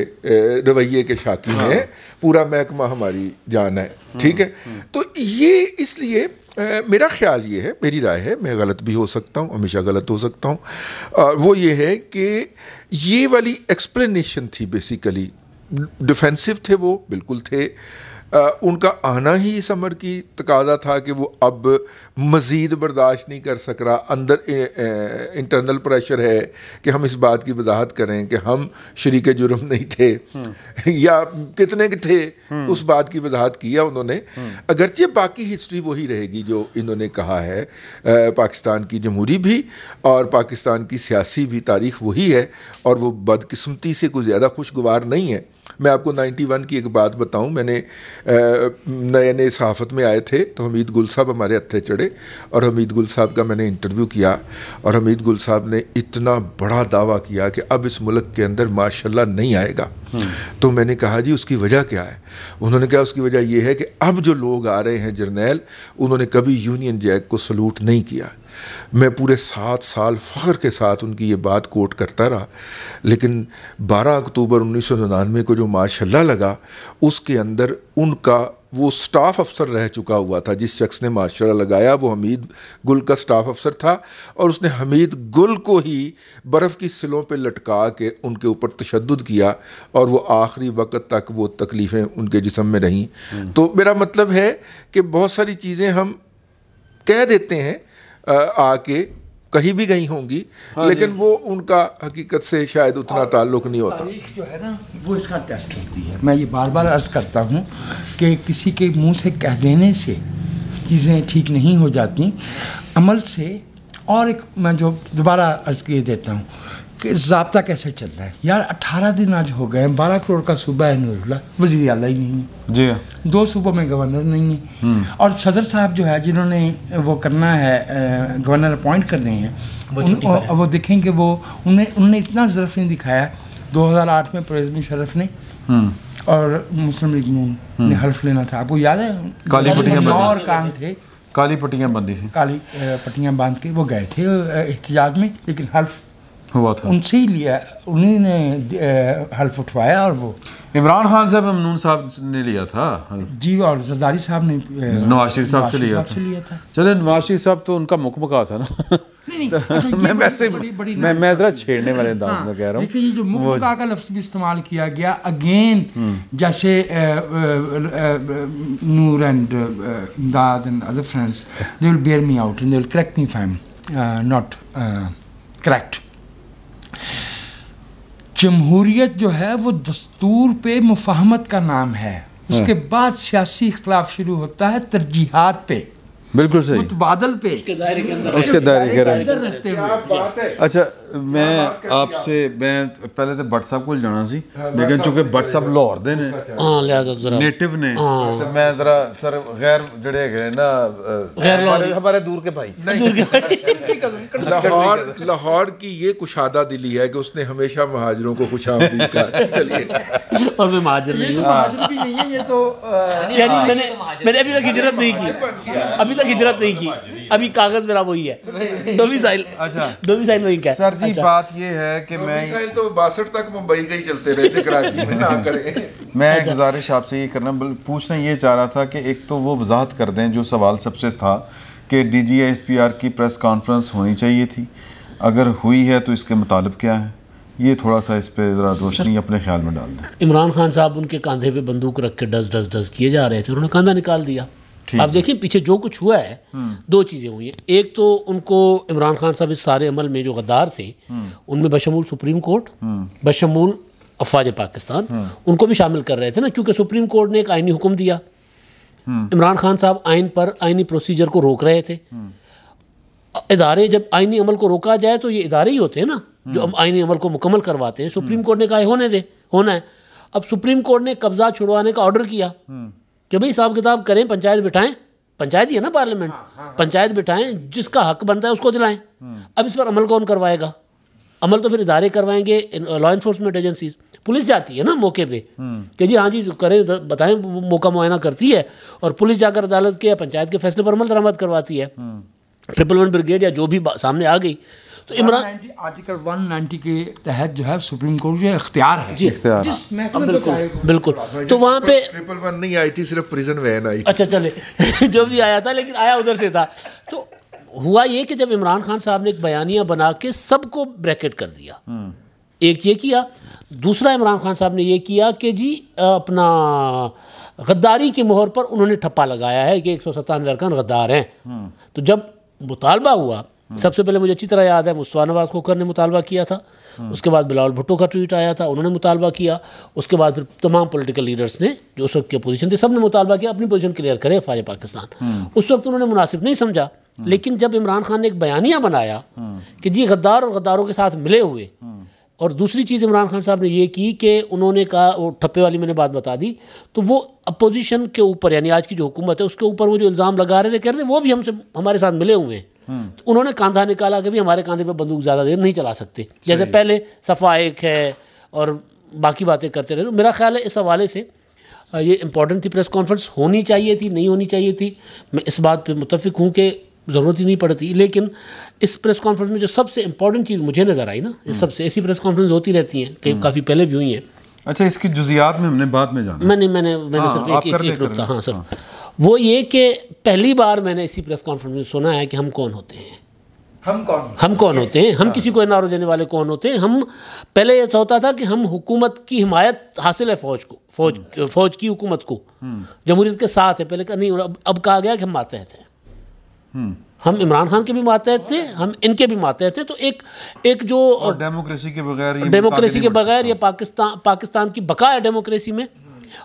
रवैये के शाकी हाँ। हैं पूरा महकमा हमारी जान है हम्म, ठीक है हम्म। तो ये इसलिए मेरा ख्याल ये है मेरी राय है मैं गलत भी हो सकता हूँ हमेशा गलत हो सकता हूँ वो ये है कि ये वाली एक्सप्लेनेशन थी बेसिकली डिफेंसिव थे वो बिल्कुल थे उनका आना ही इस अमर की तकाजा था कि वो अब मज़ीद बर्दाश्त नहीं कर सक रहा अंदर इंटरनल प्रेशर है कि हम इस बात की वजाहत करें कि हम शरीक जुर्म नहीं थे हम्म। या कितने के थे हम्म। उस बात की वजाहत किया उन्होंने हम्म। अगरचे बाकी हिस्ट्री वही रहेगी जो इन्होंने कहा है पाकिस्तान की जमहूरी भी और पाकिस्तान की सियासी भी तारीख वही है और वो बदकस्मती से कुछ ज़्यादा खुशगवार नहीं है मैं आपको 91 की एक बात बताऊं मैंने नए नए सहाफ़त में आए थे तो हमीद गुल साहब हमारे हत्थे चढ़े और हमीद गुल साहब का मैंने इंटरव्यू किया और हमीद गुल साहब ने इतना बड़ा दावा किया कि अब इस मुल्क के अंदर माशा नहीं आएगा हम्म। तो मैंने कहा जी उसकी वजह क्या है उन्होंने कहा उसकी वजह यह है कि अब जो लोग आ रहे हैं जर्नैल उन्होंने कभी यूनियन जैक को सलूट नहीं किया मैं पूरे सात साल फ़ख्र के साथ उनकी ये बात कोट करता रहा लेकिन 12 अक्टूबर उन्नीस को जो माशाल्लाह लगा उसके अंदर उनका वो स्टाफ अफसर रह चुका हुआ था जिस शख्स ने माशाल्लाह लगाया वो हमीद गुल का स्टाफ अफसर था और उसने हमीद गुल को ही बर्फ़ की सिलों पे लटका के उनके ऊपर तशद किया और वो आखिरी वक्त तक वो तकलीफ़ें उनके जिसम में रहीं हम्म। तो मेरा मतलब है कि बहुत सारी चीज़ें हम कह देते हैं आके कहीं भी गई होंगी हाँ लेकिन वो उनका हकीकत से शायद उतना ताल्लुक नहीं होता तारीख जो है ना वो इसका टेस्ट होती है मैं ये बार बार अर्ज़ करता हूँ कि किसी के मुंह से कह देने से चीज़ें ठीक नहीं हो जाती अमल से और एक मैं जो दोबारा अर्ज़ किए देता हूँ कि जबता कैसे चल रहा है यार अठारह दिन आज हो गए बारह करोड़ का सूबा है नूरुल्ला वजीर अला ही नहीं है जी दो सूबों में गवर्नर नहीं है हम्म। और सदर साहब जो है जिन्होंने वो करना है गवर्नर अपॉइंट करने हैं वो, उन, वो देखेंगे वो उन्हें उन्होंने इतना जरफ नहीं दिखाया 2008 में परवेज मुशरफ ने हम्म। और मुस्लिम लीग नून ने हम्म। हल्फ लेना था आपको याद है काली और काम थे काली पट्टियाँ बांधी थी काली पट्टियाँ बांध के वो गए थे एहतजाज में लेकिन हल्फ हुआ था उनसे ही लिया ने हल्फ उठवाया और वो इमरान खान साहब ममनून साहब ने लिया था जी और जरदारी साहब ने नवाज शरीफ साहब से लिया से लिया था चले नवाज शरीफ साहब तो उनका मुकमका था ना नहीं, नहीं, अच्छा, मैं मैं हाँ, मैं अगेन हम्म। जैसे नूर एंड इमदाद मी आउट नॉट करेक्ट जमहूरियत जो है वो दस्तूर पे मुफाहमत का नाम है हाँ। उसके बाद सियासी इख्तलाफ शुरू होता है तरजीहत पे बिल्कुल सही बादल पे उसके दायरे के अंदर रहते हुए अच्छा मैं आपसे मैं पहले तो ਬਟ ਸਾਹਿਬ ਕੋਲ ਜਾਣਾ ਸੀ ਲੇਕਿਨ ਚੁੱਕੇ ਬਟ ਸਾਹਿਬ ਲਾਹੌਰ ਦੇ ਨੇ ਹਾਂ ਲਿਆਜ਼ਾ ਜ਼ਰਾ ਨੇਟਿਵ ਨੇ ਤੇ ਮੈਂ के भाई लाहौर लाहौर की ये कुशादा दिली है कि उसने हमेशा महाजरों को खुशामदीद कहा चलिए और मैं महाजर नहीं तो हूं भी नहीं है ये तो यानी हाँ। मैंने मैंने अभी तक हिजरत नहीं की अभी तक हिजरत नहीं की अभी कागज मेरा वही है डोमिसाइल अच्छा डोमिसाइल वही क्या सर जी अच्छा। बात ये है कि मैं तो बासठ तक मुंबई का ही चलते रहते कराची में ना करें मैं अच्छा। गुजारिश आपसे ये करना पूछना ये चाह रहा था कि एक तो वो वजाहत कर दें जो सवाल सबसे था कि D G S P R की प्रेस कॉन्फ्रेंस होनी चाहिए थी अगर हुई है तो इसके मुतालब क्या है ये थोड़ा सा इस पर रोशनी अपने ख्याल में डाल दें इमरान खान साहब उनके कंधे पे बंदूक रख के डस डस डस किए जा रहे थे उन्होंने कंधा निकाल दिया अब देखिए पीछे जो कुछ हुआ है हम्म। दो चीज़ें हुई हैं एक तो उनको इमरान खान साहब इस सारे अमल में जो गद्दार थे हम्म। उनमें बशमूल सुप्रीम कोर्ट हम्म। बशमूल अफवाज पाकिस्तान उनको भी शामिल कर रहे थे ना क्योंकि सुप्रीम कोर्ट ने एक आइनी हुक्म दिया इमरान खान साहब आइन पर आइनी प्रोसीजर को रोक रहे थे इदारे जब आइनी अमल को रोका जाए तो ये इदारे ही होते हैं ना जो अब आइनी अमल को मुकम्मल करवाते हैं सुप्रीम कोर्ट ने कहा होने दे होना है अब सुप्रीम कोर्ट ने कब्जा छुड़वाने का ऑर्डर किया कि भाई हिसाब किताब करें पंचायत बिठाएं पंचायत ही है ना पार्लियामेंट हाँ, हाँ, हाँ। पंचायत बिठाएं जिसका हक बनता है उसको दिलाएं हम्म। अब इस पर अमल कौन करवाएगा अमल तो फिर इदारे करवाएंगे लॉ इन्फोर्समेंट एजेंसीज पुलिस जाती है ना मौके पे हम्म। कि जी हाँ जी करें बताएं मौका मुआयना करती है और पुलिस जाकर अदालत के या पंचायत के फैसले पर अमल दरामद करवाती है हम्म। ट्रिपल वन ब्रिगेड या जो भी सामने आ गई तो इमरान आर्टिकल 190 के तहत जो है सुप्रीम कोर्ट जो अख्तियार है जी जिस हाँ। हाँ, बिल्कुल बिल्कुल तो वहाँ पे ट्रिपल वन नहीं आई थी सिर्फ प्रिजन वैन आई अच्छा चले जो भी आया था लेकिन आया उधर से था तो हुआ ये कि जब इमरान खान साहब ने एक बयानिया बना के सबको ब्रैकेट कर दिया हम्म। एक ये किया दूसरा इमरान खान साहब ने ये किया कि जी अपना गद्दारी की मोहर पर उन्होंने ठप्पा लगाया है कि एक सौ सत्तानवे अरकान गद्दार हैं हम्म। तो जब मुतालबा हुआ सबसे पहले मुझे अच्छी तरह याद है मुस्वान नवाज खोकर ने मुतालबा किया था उसके बाद बिलावल भुट्टो का ट्वीट आया था उन्होंने मुतालबा किया उसके बाद फिर तमाम पॉलिटिकल लीडर्स ने जो उस वक्त की अपोजीशन थी सब ने मुतालबा किया अपनी पोजीशन क्लियर करे फाज पाकिस्तान उस वक्त उन्होंने मुनासिब नहीं समझा लेकिन जब इमरान खान ने एक बयानिया बनाया कि जी गद्दार और गद्दारों के साथ मिले हुए और दूसरी चीज़ इमरान खान साहब ने ये की कि उन्होंने कहा वो ठप्पे वाली मैंने बात बता दी तो वो अपोजिशन के ऊपर यानी आज की जो हुकूमत है उसके ऊपर वो जो इल्ज़ाम लगा रहे थे कह रहे थे वो भी हमसे हमारे साथ मिले हुए हैं तो उन्होंने कांधा निकाला कि भी हमारे कांधे पर बंदूक ज़्यादा देर नहीं चला सकते जैसे पहले सफा एक है और बाकी बातें करते रहे तो मेरा ख्याल है इस हवाले से ये इंपॉर्टेंट थी प्रेस कॉन्फ्रेंस होनी चाहिए थी नहीं होनी चाहिए थी मैं इस बात पर मुतफिक हूँ कि ज़रूरत ही नहीं पड़ती लेकिन इस प्रेस कॉन्फ्रेंस में जो सबसे इम्पॉर्टेंट चीज़ मुझे नज़र आई ना इस हम्म। सबसे ऐसी प्रेस कॉन्फ्रेंस होती रहती हैं कई हम्म। काफ़ी पहले भी हुई हैं अच्छा इसकी जुजियात में हमने बाद में जाना मैंने मैंने मैंने हाँ, सिर्फ एक, एक, एक रुकता हाँ सर हाँ। वो ये कि पहली बार मैंने इसी प्रेस कॉन्फ्रेंस में सुना है कि हम कौन होते हैं हम कौन हम कौन होते हैं हम हाँ। किसी को एन देने वाले कौन होते हैं हम पहले तो होता था कि हम हुकूमत की हिमायत हासिल है फौज को फौज हम्म। फौज की हुकूमत को हम्म। जमहूरीत के साथ है पहले कहा नहीं अब कहा गया कि हम मातहत हैं हम्म। हम इमरान खान के भी मातहत थे हम इनके भी मातहत थे तो एक एक जो डेमोक्रेसी के बगैर डेमोक्रेसी के बगैर ये पाकिस्तान पाकिस्तान की बका है डेमोक्रेसी में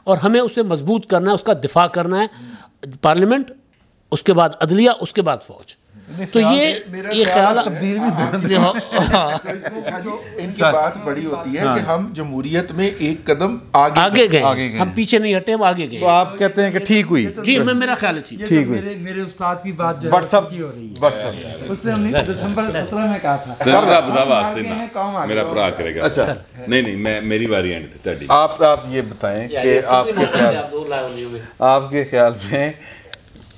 और हमें उसे मजबूत करना है उसका दिफा करना है पार्लियामेंट उसके बाद अदलिया उसके बाद फौज तो ये ये ख्याल हाँ, हाँ। तो इनकी बात बड़ी होती है हाँ। कि हम जमहूरियत में एक कदम आगे आगे गए हम पीछे नहीं हटे हम आगे गए तो आप कहते हैं कि ठीक हुई तो जी मैं मेरा ख्याल है ठीक तो हुई मेरे उस्ताद की बात जो व्हाट्सएप की हो रही है व्हाट्सएप उससे हमने दिसंबर 17 में कहा था रब रब वास्ते ना मेरा प्रा करेगा अच्छा नहीं नहीं मैं मेरी बारी एंड थी आप आप ये बताएं कि आपके ख्याल आपके ख्याल में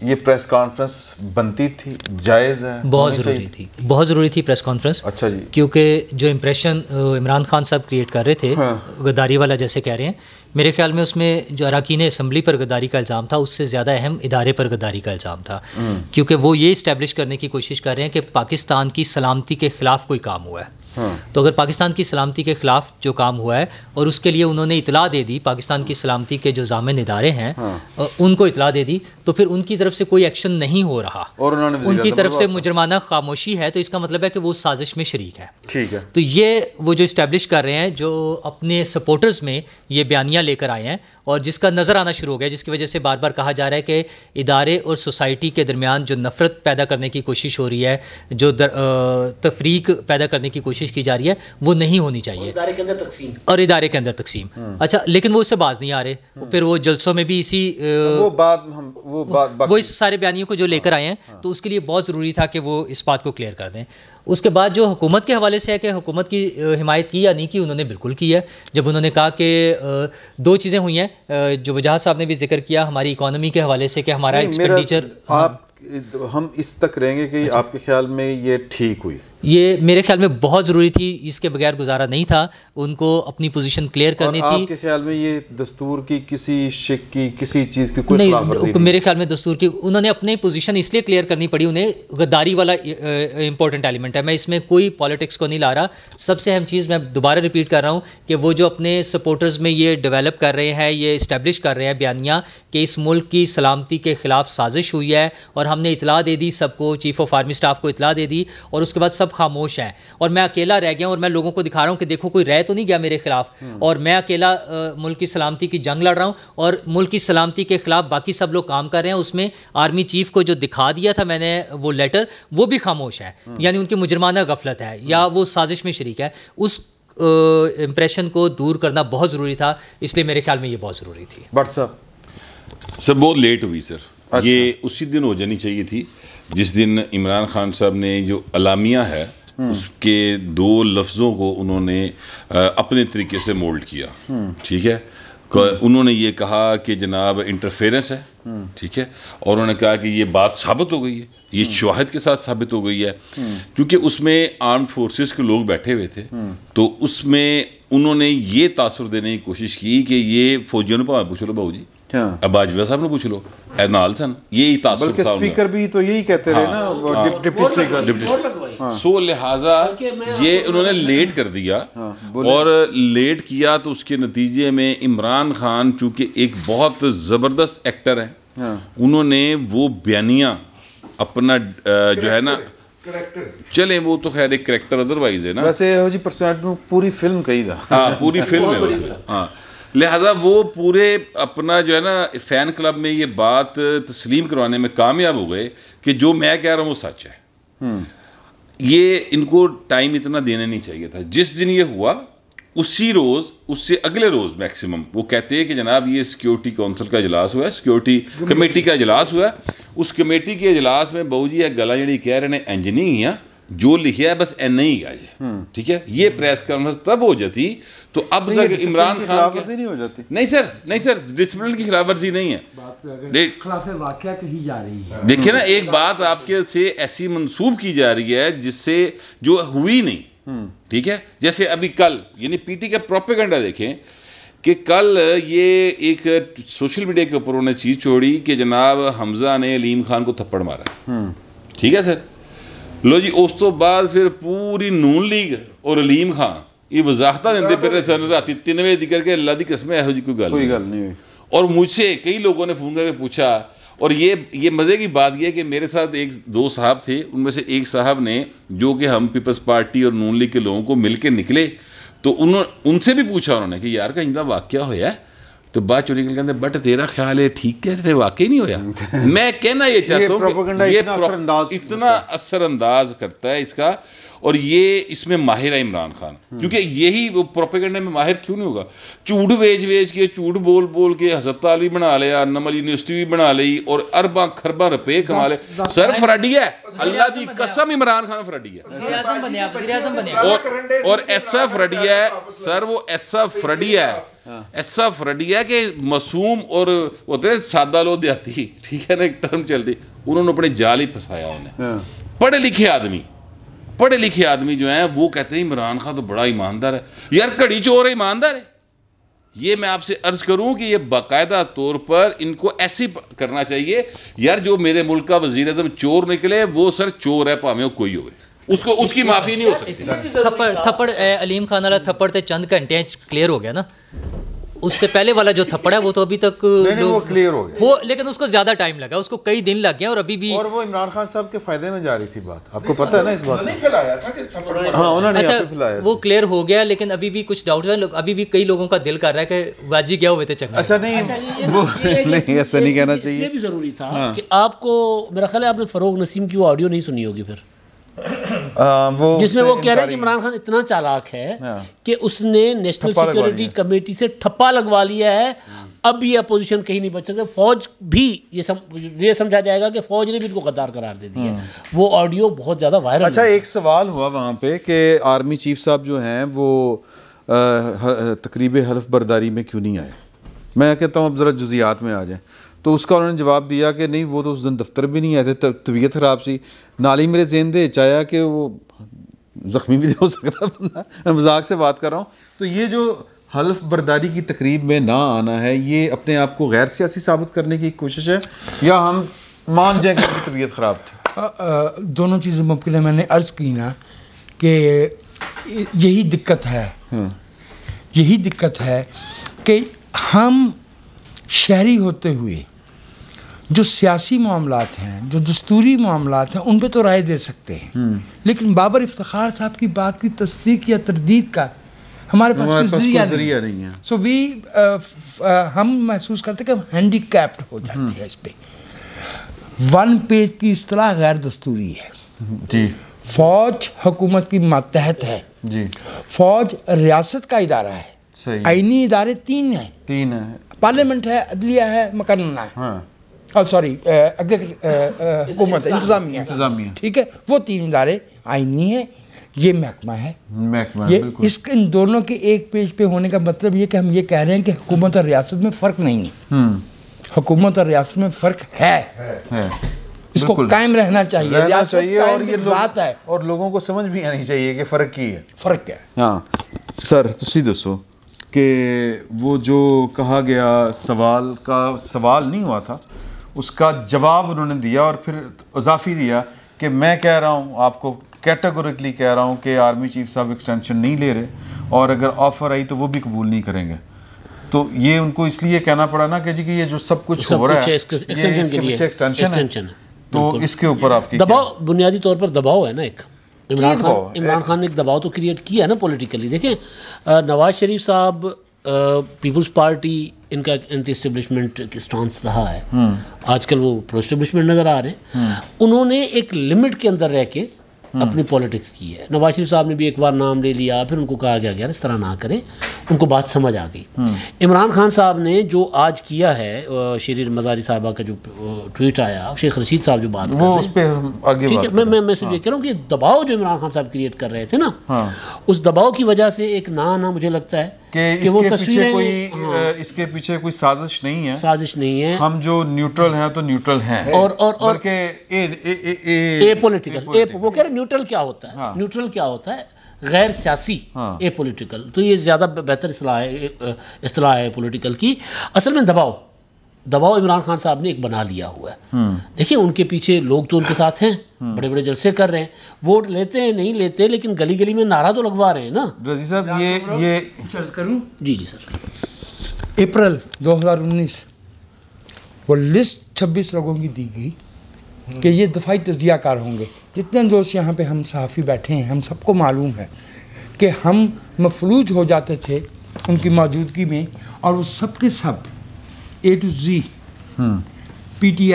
ये प्रेस कॉन्फ्रेंस बनती थी जायज़ है बहुत ज़रूरी थी बहुत ज़रूरी थी प्रेस कॉन्फ्रेंस अच्छा जी क्योंकि जो इम्प्रेशन इमरान खान साहब क्रिएट कर रहे थे हाँ। गद्दारी वाला जैसे कह रहे हैं मेरे ख्याल में उसमें जो अरकान असम्बली पर गद्दारी का इल्ज़ाम था उससे ज़्यादा अहम इदारे पर गद्दारी का इल्ज़ाम था हम्म। क्योंकि वो ये इस्टेब्लिश करने की कोशिश कर रहे हैं कि पाकिस्तान की सलामती के ख़िलाफ़ कोई काम हुआ है हाँ। तो अगर पाकिस्तान की सलामती के ख़िलाफ़ जो काम हुआ है और उसके लिए उन्होंने इतला दे दी पाकिस्तान की सलामती के जो जाम इदारे हैं हाँ। उनको इतला दे दी तो फिर उनकी तरफ से कोई एक्शन नहीं हो रहा और उन्होंने उनकी तरफ से मुजरमाना खामोशी है तो इसका मतलब है कि वो साजिश में शरीक है ठीक है तो ये वो जो इस्टेब्लिश कर रहे हैं जो अपने सपोर्टर्स में ये बयानियाँ लेकर आए हैं और जिसका नज़र आना शुरू हो गया जिसकी वजह से बार बार कहा जा रहा है कि इदारे और सोसाइटी के दरमियान जो नफ़रत पैदा करने की कोशिश हो रही है जो तफरीक पैदा करने की कोशिश कोशिश की जा रही है वो नहीं होनी चाहिए और इदारे के अंदर तकसीम और इदारे के अंदर तकसीम हाँ। अच्छा लेकिन वो उससे बाज नहीं आ रहे हाँ। फिर वो जलसों में भी इसी वो बात हम वो बात वो इस सारे बयानियों को जो लेकर हाँ। आए हैं तो उसके लिए बहुत ज़रूरी था कि वो इस बात को क्लियर कर दें उसके बाद जो हुकूमत के हवाले से है कि हुकूमत की हिमायत की या नहीं की उन्होंने बिल्कुल की है जब उन्होंने कहा कि दो चीज़ें हुई हैं जो वजह साहब ने भी जिक्र किया हमारी इकानमी के हवाले से कि हमारा एक्सपेंडिचर आप हम इस तक रहेंगे कि अच्छा। आपके ख्याल में ये ठीक हुई ये मेरे ख्याल में बहुत ज़रूरी थी इसके बगैर गुजारा नहीं था उनको अपनी पोजीशन क्लियर करनी थी आपके ख्याल में ये दस्तूर की किसी शिक की किसी चीज़ की कोई नहीं मेरे ख्याल में दस्तूर की उन्होंने अपनी पोजीशन इसलिए क्लियर करनी पड़ी उन्हें गद्दारी वाला इंपॉर्टेंट एलिमेंट है मैं इसमें कोई पॉलिटिक्स को नहीं ला रहा सबसे अहम चीज़ मैं दोबारा रिपीट कर रहा हूँ कि वो जो अपने सपोर्टर्स में ये डिवेलप कर रहे हैं ये इस्टेब्लिश कर रहे हैं बयानियाँ कि इस मुल्क की सलामती के ख़िलाफ़ साजिश हुई है और हमने इतला दे दी सबको चीफ़ ऑफ आर्मी स्टाफ को इतला दे दी और उसके बाद सब खामोश हैं और मैं अकेला रह गया और मैं लोगों को दिखा रहा हूँ कि देखो कोई रह तो नहीं गया मेरे खिलाफ और मैं अकेला मुल्क की सलामती की जंग लड़ रहा हूँ और मुल्क की सलामती के खिलाफ बाकी सब लोग काम कर रहे हैं उसमें आर्मी चीफ को जो दिखा दिया था मैंने वो लेटर वो भी खामोश है यानी उनकी मुजरमाना गफलत है या वो साजिश में शरीक है उस इम्प्रेशन को दूर करना बहुत ज़रूरी था इसलिए मेरे ख्याल में ये बहुत ज़रूरी थी बट सर सर बहुत लेट हुई सर अच्छा। ये उसी दिन हो जानी चाहिए थी जिस दिन इमरान खान साहब ने जो अलामिया है हम्म। उसके दो लफ्ज़ों को उन्होंने अपने तरीके से मोल्ड किया हम्म। ठीक है उन्होंने ये कहा कि जनाब इंटरफेरेंस है हम्म। ठीक है और उन्होंने कहा कि ये बात साबित हो गई है ये शवाहद के साथ साबित हो गई है क्योंकि उसमें आर्म फोर्सेस के लोग बैठे हुए थे तो उसमें उन्होंने ये तासर देने की कोशिश की कि ये फौजियों ने पूछ लो भाजी हाँ। अब वाजपेयी साहब ने पूछ लो एनाल सन यही बल्कि स्पीकर भी तो यही कहते हाँ, रहे ना हाँ, डिप्टी स्पीकर डिप्टी हाँ, सो लिहाजा ये उन्होंने लेट कर दिया हाँ, और लेट किया तो उसके नतीजे में इमरान खान चूंकि एक बहुत ज़बरदस्त एक्टर हैं हाँ। उन्होंने वो बयानिया अपना जो है ना चले वो तो खैर एक करेक्टर अदरवाइज है ना वैसे जी पूरी फिल्म कही था हाँ पूरी फिल्म है हाँ लिहाजा वो पूरे अपना जो है ना फ़ैन क्लब में ये बात तस्लीम करवाने में कामयाब हो गए कि जो मैं कह रहा हूँ वो सच है हम्म। ये इनको टाइम इतना देना नहीं चाहिए था जिस दिन ये हुआ उसी रोज़ उससे अगले रोज़ मैक्सिमम वो कहते हैं कि जनाब ये सिक्योरिटी काउंसिल का इजलास हुआ है सिक्योरिटी कमेटी का इजलास हुआ है उस कमेटी के इजलास में बहू जी यह गला जी कह रहे हैं इंजनी जो लिखा है बस एन नहीं हम्म। गाय ठीक है ये प्रेस कॉन्फ्रेंस तब हो जाती तो अब तक इमरान खान के नहीं हो जाती नहीं सर नहीं सर डिसिप्लिन की खिलाफ वर्जी नहीं है खिलाफ वाक्य कही जा रही है देखिए ना एक बात आपके से ऐसी मंसूब की जा रही है जिससे जो हुई नहीं हम्म। ठीक है जैसे अभी कल यानी पीटी का प्रोपेगेंडा देखें कि कल ये एक सोशल मीडिया के ऊपर उन्होंने चीज़ छोड़ी कि जनाब हमजा ने अलीम खान को थप्पड़ मारा हम्म। ठीक है सर लो जी उस तो बाद फिर पूरी नून लीग और रलीम खां ये ਵਜ਼ਾਹਤਾਂ देंगे फिर सर रात तीन बजे ਜ਼ਿਕਰ के अल्लाह की कस्म ਇਹੋ कोई गल ਗੱਲ ਕੋਈ और मुझसे कई लोगों ने फ़ोन करके पूछा और ये ये मज़े की बात यह कि मेरे साथ एक दो साहब थे उनमें से एक साहब ने जो कि हम पीपल्स पार्टी और नून लीग के लोगों को मिल के निकले तो उन्होंने उनसे भी पूछा उन्होंने कि यार कहीं का वाक्य होया है तो बाद चो निकल कहते बट तेरा ख्याल है ठीक है वाकई नहीं होया मैं कहना ये चाहता हूँ ये इतना असरअंदाज करता है इसका और ये इसमें माहिर है इमरान खान क्योंकि यही वो प्रोपेगेंडे में माहिर क्यों नहीं होगा झूठ बेच बेच के झूठ बोल बोल के हस्पताल भी बना लिया नमल यूनिवर्सिटी भी बना ली और अरबा खरबा रुपए कमा ले सर फ्राडी है अल्लाह की कसम इमरान खान फ्राडी है और ऐसा फ्रडी है सर वो ऐसा फ्रडी है हाँ। ऐसा फ्रडी है कि मासूम और होते तो हैं सादा लो दिया ठीक है ना एक टर्म चलती उन्होंने अपने जाल ही फंसाया उन्हें हाँ। पढ़े लिखे आदमी पढ़े लिखे आदमी जो हैं वो कहते हैं इमरान खान तो बड़ा ईमानदार है यार घड़ी चोर ईमानदार है ये मैं आपसे अर्ज करूं कि ये बाकायदा तौर पर इनको ऐसे करना चाहिए यार जो मेरे मुल्क का वजीर अजम चोर निकले वो सर चोर है भावे कोई हो उसको उसकी माफ़ी नहीं हो सकती थप्पड़ थप्पड़ अलीम खान वाला थप्पड़ तो चंद घंटे क्लियर हो गया ना उससे पहले वाला जो थप्पड़ है वो तो अभी तक वो क्लियर हो गया वो लेकिन उसको ज्यादा टाइम लगा उसको कई दिन लग गया और अभी भी और वो इमरान खान साहब के फायदे में जा रही थी बात आपको पता है ना इस बात नहीं था कि हाँ उन्होंने अच्छा वो क्लियर हो गया लेकिन अभी भी कुछ डाउट है अभी भी कई लोगों का दिल कर रहा है कि वाजी गया हुए थे चंगा अच्छा नहीं अच्छा, वो नहीं ऐसा नहीं कहना चाहिए भी जरूरी था हाँ। कि आपको मेरा ख्याल है आपने फरोग नसीम की वो ऑडियो नहीं सुनी होगी फिर वो जिसमें वो कह रहे हैं कि इमरान खान इतना चालाक है हाँ। कि उसने नेशनल सिक्योरिटी कमेटी से ठप्पा लगवा लिया है अब ये अपोजिशन कहीं नहीं बच सकते फौज भी ये सम, ये समझा जाएगा कि फौज ने भी इनको गद्दार करार दे दिया हम्म। वो ऑडियो बहुत ज़्यादा वायरल अच्छा एक सवाल हुआ वहाँ पे कि आर्मी चीफ साहब जो हैं वो तकरीब हलफ बर्दारी में क्यों नहीं आए मैं कहता हूँ अब ज़रा जुजियात में आ जाए तो उसका उन्होंने जवाब दिया कि नहीं वो तो उस दिन दफ्तर भी नहीं आए थे तबीयत ख़राब सी नाल ही मेरे जेन दे चाया कि वो ज़ख्मी भी तो हो सकता बंदा मैं मजाक से बात कर रहा हूँ तो ये जो हल्फ बर्दारी की तकरीब में ना आना है ये अपने आप को गैर सियासी साबित करने की कोशिश है या हम मान जाए कि तबीयत ख़राब थी दोनों चीज़ें मुमकिन है मैंने अर्ज़ की ना कि यही दिक्कत है हम्म। यही दिक्कत है कि हम शहरी होते हुए जो सियासी मामला हैं जो दस्तूरी मामला हैं उन पर तो राय दे सकते हैं हम्म। लेकिन बाबर इफ्तार साहब की बात की तस्दीक या तरदीद का हमारे पास कोई जरिया नहीं।, है सो वी uh, uh, हम महसूस करते कि हम हैंडीकैप्ड हो जाते हम्म। हैं इस पर वन पेज की असलाह गैर दस्तूरी है हम्म, जी फौज हुकूमत की मातहत है जी फौज रियासत का इदारा है आइनी इदारे तीन है तीन है पार्लियामेंट है अदलिया है मकन्ना है हाँ। सॉरी हाँ, हुकूमत इंतजामिया ठीक है वो तीन इदारे आइनी हैं ये महकमा है महकमा ये इस इन दोनों के एक पेज पे होने का मतलब ये कि हम ये कह रहे हैं कि हुकूमत और रियासत में फ़र्क नहीं है हम्म। हुकूमत और रियासत में फ़र्क है, है। इसको कायम रहना चाहिए रहना चाहिए और ये बात है और लोगों को समझ भी आनी चाहिए कि फ़र्क की है फ़र्क क्या है हाँ सर तुम तो दसो कि वो जो कहा गया सवाल का सवाल नहीं हुआ था उसका जवाब उन्होंने दिया और फिर इजाफी दिया कि मैं कह रहा हूँ आपको कैटेगोरिकली कह रहा हूँ कि आर्मी चीफ साहब एक्सटेंशन नहीं ले रहे और अगर ऑफ़र आई तो वो भी कबूल नहीं करेंगे तो ये उनको इसलिए कहना पड़ा ना कि जी कि ये जो सब कुछ सब हो रहा है एक्सटेंशन तो इसके ऊपर आपकी दबाव बुनियादी तौर पर दबाव है ना एक इमरान खान इमरान खान ने एक दबाव तो क्रिएट किया ना पॉलिटिकली देखें नवाज शरीफ साहब पीपल्स पार्टी इनका एंटी इस्टेब्लिशमेंट स्टांस रहा है हम्म। आजकल वो प्रो स्टेब्लिशमेंट नज़र आ रहे हैं हम्म। उन्होंने एक लिमिट के अंदर रह के हम्म। अपनी पॉलिटिक्स की है नवाज शरीफ साहब ने भी एक बार नाम ले लिया फिर उनको कहा गया यार इस तरह ना करें उनको बात समझ आ गई इमरान खान साहब ने जो आज किया है शरीर मजारी साहबा का जो ट्वीट आया शेख रशीद साहब जो बात वो उस पर आगे ठीक है मैं मैं मैं सिर्फ ये हाँ। कह रहा हूँ कि दबाव जो इमरान खान साहब क्रिएट कर रहे थे ना हाँ। उस दबाव की वजह से एक ना ना मुझे लगता है कि इसके पीछे कोई हाँ। इसके पीछे कोई साजिश नहीं है साजिश नहीं है हम जो न्यूट्रल हैं तो न्यूट्रल हैं और और और ए ए ए ए ए पॉलिटिकल ए वो कह रहे न्यूट्रल क्या होता है हाँ। न्यूट्रल क्या होता है गैर सियासी हाँ। ए पॉलिटिकल तो ये ज़्यादा बेहतर असलाह है असलाह है पॉलिटिकल की असल में दबाव दबाव इमरान खान साहब ने एक बना लिया हुआ है हम्म। देखिए उनके पीछे लोग तो उनके साथ हैं बड़े बड़े जलसे कर रहे हैं वोट लेते हैं नहीं लेते लेकिन गली गली में नारा तो लगवा रहे हैं ना रजी साहब ये ये चर्ज करूँ जी जी सर अप्रैल 2019 वो लिस्ट छब्बीस लोगों की दी गई कि ये दफाई तजियाकार होंगे जितने दोस्त यहाँ पे हम सहाफ़ी बैठे हैं हम सबको मालूम है कि हम मफलूज हो जाते थे उनकी मौजूदगी में और वो सब के सब ए टू जी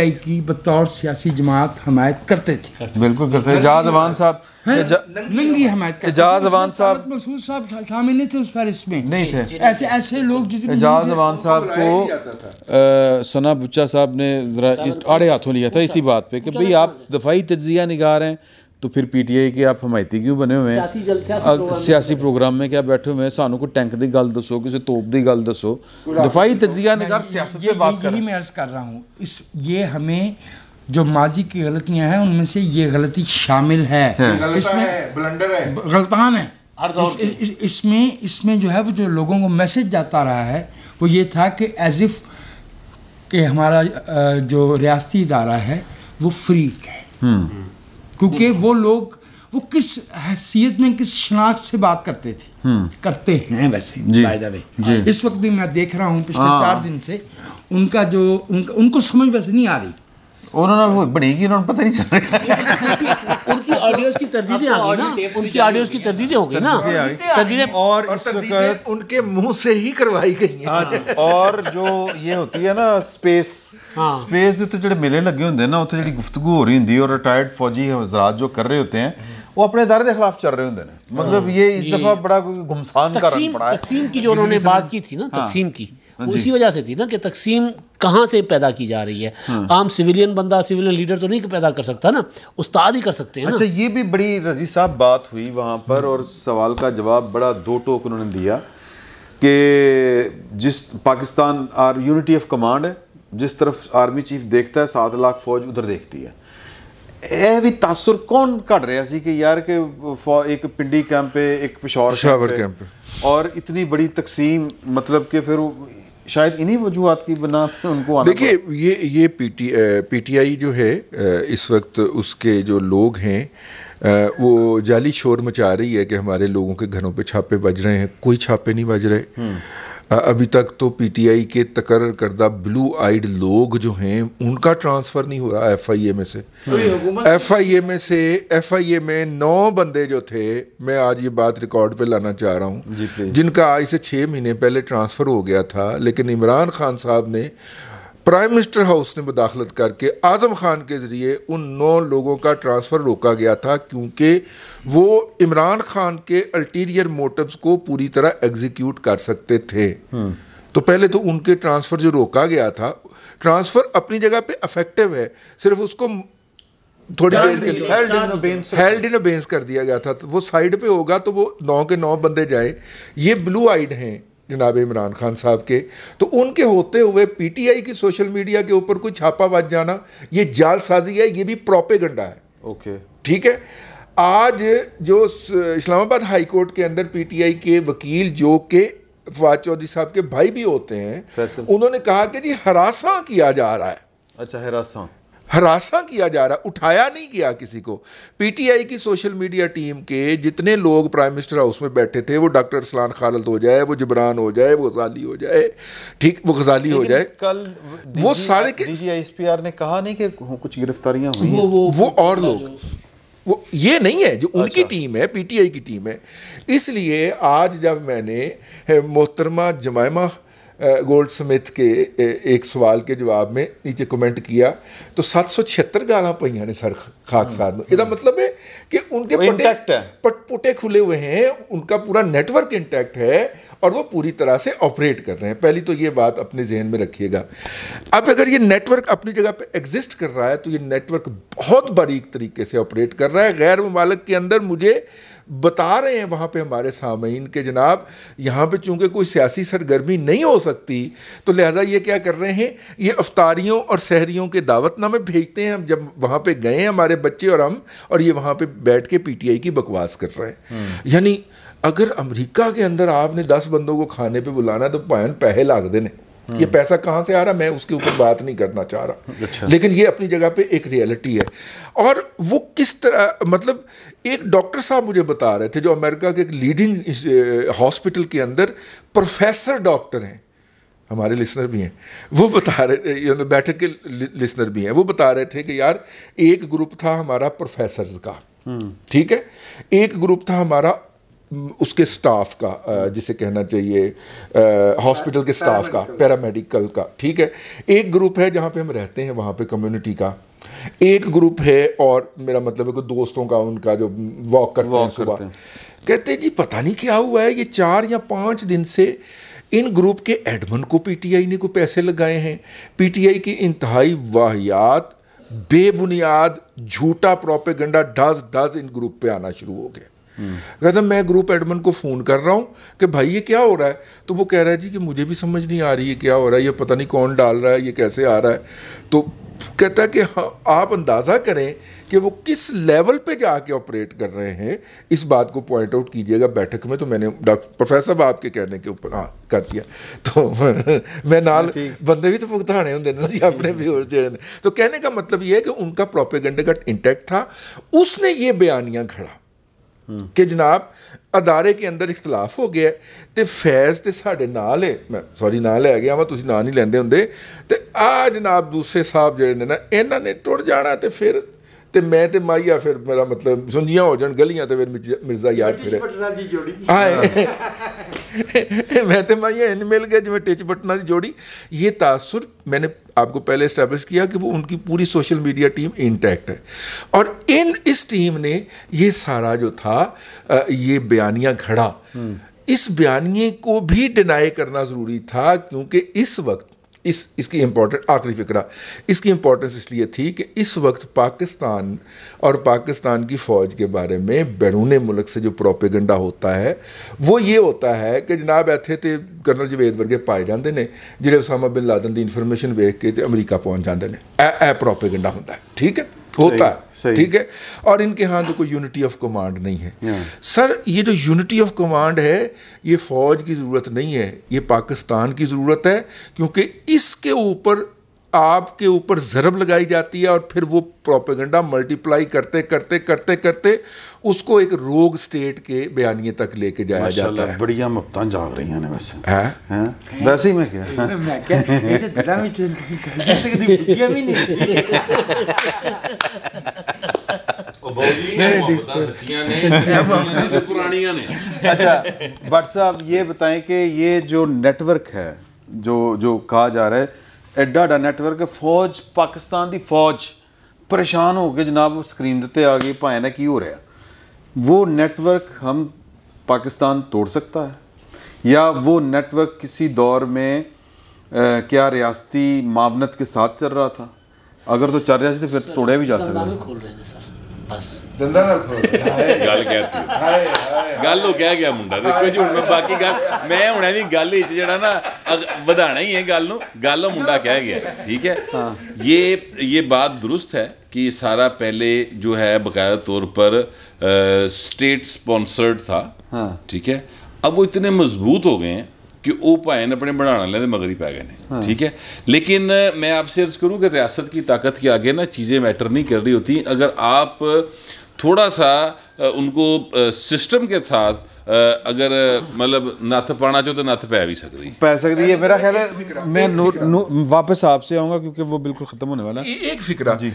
आई की बतौर सियासी जमात हमायत करते थे बिल्कुल करते हमायत मसूद साहब शामिल नहीं थे उस फहरिस्त में नहीं थे ऐसे ऐसे लोग साहब को सना बुच्चा साहब ने ज़रा आड़े हाथों लिया था इसी बात पे कि भाई आप दफाई तजिया निगार हैं तो फिर पीटीआई के आप हमायती क्यों बने हुए ਆ ਸਿਆਸੀ ਪ੍ਰੋਗਰਾਮ ਮੇ ਕਿਆ ਬੈਠੇ ਹੋਏ ਸਾਨੂੰ ਕੋਈ ਟੈਂਕ ਦੀ ਗੱਲ ਦੱਸੋ ਕਿਸੇ ਤੋਪ ਦੀ ਗੱਲ ਦੱਸੋ ਦਫਾਈ कर मैं अर्ज कर रहा हूँ इस ये हमें जो माजी की गलतियां हैं उनमें से ये गलती शामिल है इसमें गलतान है इसमें इसमें जो है वो जो लोगों को मैसेज जाता रहा है वो ये था कि एज इफ के हमारा जो रियाती इदारा है वो फ्री है हम्म। क्योंकि हम्म। वो लोग वो किस हैसियत में किस शनाख्त से बात करते थे हम्म। करते हैं वैसे बाय हाँ, वे इस वक्त भी मैं देख रहा हूँ पिछले हाँ। चार दिन से उनका जो उनका उनको समझ वैसे नहीं आ रही ਉਹਨਾਂ ਨਾਲ पता नहीं चल रहा ऑडियोज की तरदीदें आ तो गई ना उनकी ऑडियोज की तरदीदें हो गई ना तरदीदें और उनके मुंह से ही करवाई गई और जो ये होती है ना स्पेस स्पेस हाँ। के ਉੱਤੇ ਜਿਹੜੇ ਮੇਲੇ ਲੱਗੇ ਹੁੰਦੇ ਨਾ ਉੱਥੇ ਜਿਹੜੀ ਗੁਫ਼ਤਗੂ ਹੋ ਰਹੀ ਹੁੰਦੀ ਔਰ ਰਿਟਾਇਰਡ ਫੌਜੀ ਹਜ਼ਰਤ ਜੋ ਕਰ ਰਹੇ ਹੁੰਦੇ ਹਨ वो अपने दायरे के खिलाफ चल रहे होंगे मतलब हाँ। ये इस दफा बड़ा गुमसान कर रहा है तकसीम की जो उन्होंने बात की थी ना हाँ। तकसीम की हाँ उसी वजह से थी ना कि तकसीम कहाँ से पैदा की जा रही है हाँ। आम सिविलियन बंदा सिविलियन लीडर तो नहीं पैदा कर सकता ना उस्ताद ही कर सकते हैं अच्छा ये भी बड़ी रजी साहब बात हुई वहाँ पर और सवाल का जवाब बड़ा दो टोक उन्होंने दिया कि जिस Pakistan our unity of command है जिस तरफ आर्मी चीफ देखता है सात लाख फौज उधर देखती है यह भी तासुर कौन ਕੱਢ रहा है कि यार के एक पिंडी कैंप ਹੈ एक ਪਿਸ਼ੌਰ कैंप ਹੈ और इतनी बड़ी तकसीम मतलब कि फिर शायद इन्हीं वजूहत की बना उनको देखिए ये ये पीटी आई जो है इस वक्त उसके जो लोग हैं वो जाली शोर मचा रही है कि हमारे लोगों के घरों पे छापे बज रहे हैं कोई छापे नहीं बज रहे हम्म। अभी तक तो पीटीआई के तकर करदा ब्लू आइड लोग जो हैं उनका ट्रांसफ़र नहीं हो रहा ए में से ए में से ए में नौ बंदे जो थे मैं आज ये बात रिकॉर्ड पे लाना चाह रहा हूँ जिनका आज से छः महीने पहले ट्रांसफ़र हो गया था लेकिन इमरान खान साहब ने प्राइम मिनिस्टर हाउस ने मुदाखलत करके आज़म खान के ज़रिए उन नौ लोगों का ट्रांसफ़र रोका गया था क्योंकि वो इमरान खान के अल्टीरियर मोटिव्स को पूरी तरह एग्जीक्यूट कर सकते थे हम्म। तो पहले तो उनके ट्रांसफ़र जो रोका गया था ट्रांसफ़र अपनी जगह पे अफेक्टिव है सिर्फ उसको थोड़ी देर के लिए हेल्ड इन अबेंस कर दिया गया था तो वो साइड पे होगा तो वो नौ के नौ बंदे जाए ये ब्लू आइड हैं जनाब इमरान खान साहब के तो उनके होते हुए पीटीआई की सोशल मीडिया के ऊपर कोई बच जाना ये जालसाजी है ये भी प्रोपेगंडा है ओके okay. ठीक है आज जो इस्लामाबाद हाई कोर्ट के अंदर पीटीआई के वकील जो के फवाद चौधरी साहब के भाई भी होते हैं उन्होंने कहा कि जी हरासा किया जा रहा है अच्छा हरासा हरासा किया जा रहा उठाया नहीं गया किसी को पीटीआई की सोशल मीडिया टीम के जितने लोग प्राइम मिनिस्टर हाउस में बैठे थे वो डॉक्टर असलान खालद हो जाए वो जबरान हो जाए वो गजाली हो जाए ठीक वो गजाली हो जाए कल वो सारे के आर ने कहा नहीं कि कुछ गिरफ्तारियां हुई वो, वो, वो और लोग वो ये नहीं है जो उनकी अच्छा। टीम है पीटीआई की टीम है इसलिए आज जब मैंने मोहतरमा जमायमा गोल्ड स्मिथ के एक सवाल के जवाब में नीचे कमेंट किया तो सत्त सौ छिहत्तर गाल पे सर खाक साहब में यदा हम्म। मतलब है कि उनके पट पुटे खुले हुए हैं उनका पूरा नेटवर्क इंटैक्ट है और वो पूरी तरह से ऑपरेट कर रहे हैं पहली तो ये बात अपने जहन में रखिएगा अब अगर ये नेटवर्क अपनी जगह पे एग्जिस्ट कर रहा है तो ये नेटवर्क बहुत बारीक तरीके से ऑपरेट कर रहा है गैर ममालक के अंदर मुझे बता रहे हैं वहाँ पे हमारे सामीन के जनाब यहाँ पे चूंकि कोई सियासी सरगर्मी नहीं हो सकती तो लिहाजा ये क्या कर रहे हैं ये अफ्तारियों और शहरीों के दावतनामे भेजते हैं हम जब वहाँ पे गए हमारे बच्चे और हम और ये वहाँ पे बैठ के पीटीआई की बकवास कर रहे हैं हम्म। यानी अगर अमेरिका के अंदर आपने दस बंदों को खाने पर बुलाना तो पैन पैसे लगते हैं ये पैसा कहाँ से आ रहा मैं उसके ऊपर बात नहीं करना चाह रहा अच्छा। लेकिन ये अपनी जगह पे एक रियलिटी है और वो किस तरह मतलब एक डॉक्टर साहब मुझे बता रहे थे जो अमेरिका के एक लीडिंग हॉस्पिटल के अंदर प्रोफेसर डॉक्टर हैं हमारे लिसनर भी हैं वो बता रहे थे बैठक के लिसनर भी हैं वो बता रहे थे कि यार एक ग्रुप था हमारा प्रोफेसर का हम्म। ठीक है एक ग्रुप था हमारा उसके स्टाफ का जिसे कहना चाहिए हॉस्पिटल के स्टाफ का पैरामेडिकल का ठीक है एक ग्रुप है जहाँ पे हम रहते हैं वहाँ पे कम्युनिटी का एक ग्रुप है और मेरा मतलब है कि दोस्तों का उनका जो वॉक करते हैं सुबह कहते हैं जी पता नहीं क्या हुआ है ये चार या पाँच दिन से इन ग्रुप के एडमन को पीटीआई ने को पैसे लगाए हैं पीटीआई की इंतहाई वाहियात बेबुनियाद झूठा प्रोपेगंडा डज डज इन ग्रुप पे आना शुरू हो गया कहता मैं ग्रुप एडमन को फ़ोन कर रहा हूँ कि भाई ये क्या हो रहा है तो वो कह रहा है जी कि मुझे भी समझ नहीं आ रही है क्या हो रहा है ये पता नहीं कौन डाल रहा है ये कैसे आ रहा है तो कहता है कि हाँ आप अंदाज़ा करें कि वो किस लेवल पे जाके ऑपरेट कर रहे हैं इस बात को पॉइंट आउट कीजिएगा बैठक में तो मैंने डॉक्टर प्रोफेसर साहब आपके कहने के ऊपर हाँ कर दिया तो मैं नाल बंदे भी तो भुगताने होंगे ना जी अपने भी और जेड़े तो कहने का मतलब ये है कि उनका प्रोपेगेंडा का इंटैक्ट था उसने ये बयानियाँ खड़ा ਕਿ ਜਨਾਬ ਅਦਾਰੇ ਕੇ ਅੰਦਰ ਇਖਤਲਾਫ ਹੋ ਗਿਆ ਤੇ ਫੈਜ਼ ਤੇ ਸਾਡੇ ਨਾਲ ਹੈ ਮੈਂ ਸੌਰੀ ਨਾਲ ਲੈ ਗਿਆ ਵਾ ਤੁਸੀਂ ਨਾਂ ਨਹੀਂ ਲੈਂਦੇ ਹੁੰਦੇ ਤੇ ਆ ਜਨਾਬ ਦੂਸਰੇ ਸਾਹਿਬ ਜਿਹੜੇ ਨੇ ਨਾ ਇਹਨਾਂ ਨੇ ਟੁੱਟ ਜਾਣਾ ਤੇ ਫਿਰ तो मैं तो माइया फिर मेरा मतलब ਸੁੰਜੀਆਂ हो जाए गलियाँ तो फिर मिर्जा याद करे आए मैं तो माइया इन मिल गया जिम्मे टिच बटना की जोड़ी ये तासुर मैंने आपको पहले इस्टेब्लिश किया कि वो उनकी पूरी सोशल मीडिया टीम इंटैक्ट है और इन इस टीम ने ये सारा जो था ये बयानिया घड़ा इस बयानिए को भी डिनाई करना ज़रूरी था क्योंकि इस वक्त इस इसकी इम्पोर्टेंस आखिरी फिक्रा इसकी इम्पोर्टेंस इसलिए थी कि इस वक्त पाकिस्तान और पाकिस्तान की फ़ौज के बारे में बैरून मुल्क से जो प्रोपेगेंडा होता है वो ये होता है कि जनाब इतें तो कर्नल जवेद वर्गे पाए जाते हैं जोड़े उसामा बिन लादन की इन्फॉर्मेशन वेख के तो अमरीका पहुँच जाते हैं ए प्रोपेगेंडा होंगे ठीक है होता है ठीक है और इनके हाथ तो कोई यूनिटी ऑफ कमांड नहीं है सर ये जो यूनिटी ऑफ कमांड है ये फौज की ज़रूरत नहीं है ये पाकिस्तान की ज़रूरत है क्योंकि इसके ऊपर आपके ऊपर ज़रब लगाई जाती है और फिर वो प्रोपेगेंडा मल्टीप्लाई करते करते करते करते उसको एक रोग स्टेट के बयानिए तक लेके जाया जाता है बढ़िया मफत जाग रही हैं वैसे है? है? वैसे ही मैं क्या मैं क्या तो अच्छा बट साहब ये बताएं कि ये जो नेटवर्क है जो जो कहा जा रहा है ਐਡਾ नैटवर्क फौज पाकिस्तान की फौज ਫੌਜ परेशान होकर जनाब स्क्रीन उत्ते आ गई भाएँ ना की हो रहा वो नैटवर्क हम पाकिस्तान तोड़ सकता है या वो नेटवर्क किसी दौर में आ, क्या रियासती मावनत के साथ चल रहा था अगर तो चल रहा था फिर तोड़ा भी जा सकता है ਬਸ ਦੰਦਾਂ ਨਾਲ ਖੋਲ ਹਾਏ ਗੱਲ ਕਹਿਤੀ ਹਾਏ ਹਾਏ ਗੱਲ ਉਹ ਕਹਿ ਗਿਆ ਮੁੰਡਾ ਦੇਖੋ ਜੀ ਹੁਣ ਮੈਂ ਬਾਕੀ ਗੱਲ ਮੈਂ ਹੁਣ ਐਵੇਂ ਗੱਲ ਵਿੱਚ ਜਿਹੜਾ ਨਾ ਵਧਾਣਾ ਹੀ ਹੈ ਗੱਲ ਨੂੰ ਗੱਲ ਉਹ ਮੁੰਡਾ ਕਹਿ गया ठीक है हाँ ये ये बात दुरुस्त है कि सारा पहले जो है बकायदा तौर पर आ, स्टेट स्पॉन्सर्ड था हाँ ठीक है अब वो इतने मजबूत हो गए हैं कि ਉਹ ਭਾਏ अपने ਆਪਣੇ ਬਣਾਉਣ ਵਾਲਿਆਂ पै गए ਪੈ ਗਏ ਨੇ लेकिन मैं आपसे अर्ज करूँ कि रियासत की ताकत के आगे ना चीज़ें मैटर नहीं कर रही होती अगर आप थोड़ा सा उनको सिस्टम के साथ अगर मतलब नत्थ पाना चाहो तो नत्थ पै भी सकती पै सकती है मेरा ख्याल है मैं नो, नो, वापस आपसे आऊँगा क्योंकि वो बिल्कुल ख़त्म होने वाला एक फिक्र जी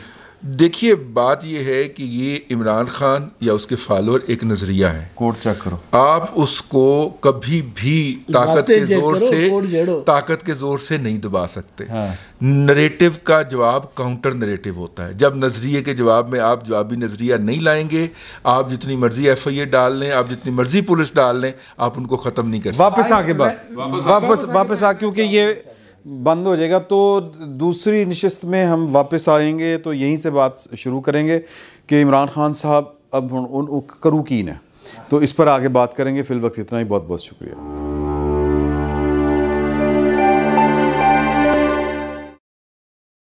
देखिए बात यह है कि ये इमरान खान या उसके फॉलोअर एक नजरिया है कोर्ट चेक करो आप उसको कभी भी ताकत के जोर से ताकत के जोर से नहीं दबा सकते हाँ। नरेटिव का जवाब काउंटर नरेटिव होता है जब नजरिए के जवाब में आप जवाबी नजरिया नहीं लाएंगे आप जितनी मर्जी एफ आई ए डाल लें आप जितनी मर्जी पुलिस डाल लें आप उनको खत्म नहीं कर सकते वापस आके बात वापस वापस आ क्योंकि ये बंद हो जाएगा तो दूसरी नशस्त में हम वापस आएंगे तो यहीं से बात शुरू करेंगे कि इमरान खान साहब अब उन, उन, की ना तो इस पर आगे बात करेंगे फिल वक्त इतना ही बहुत बहुत शुक्रिया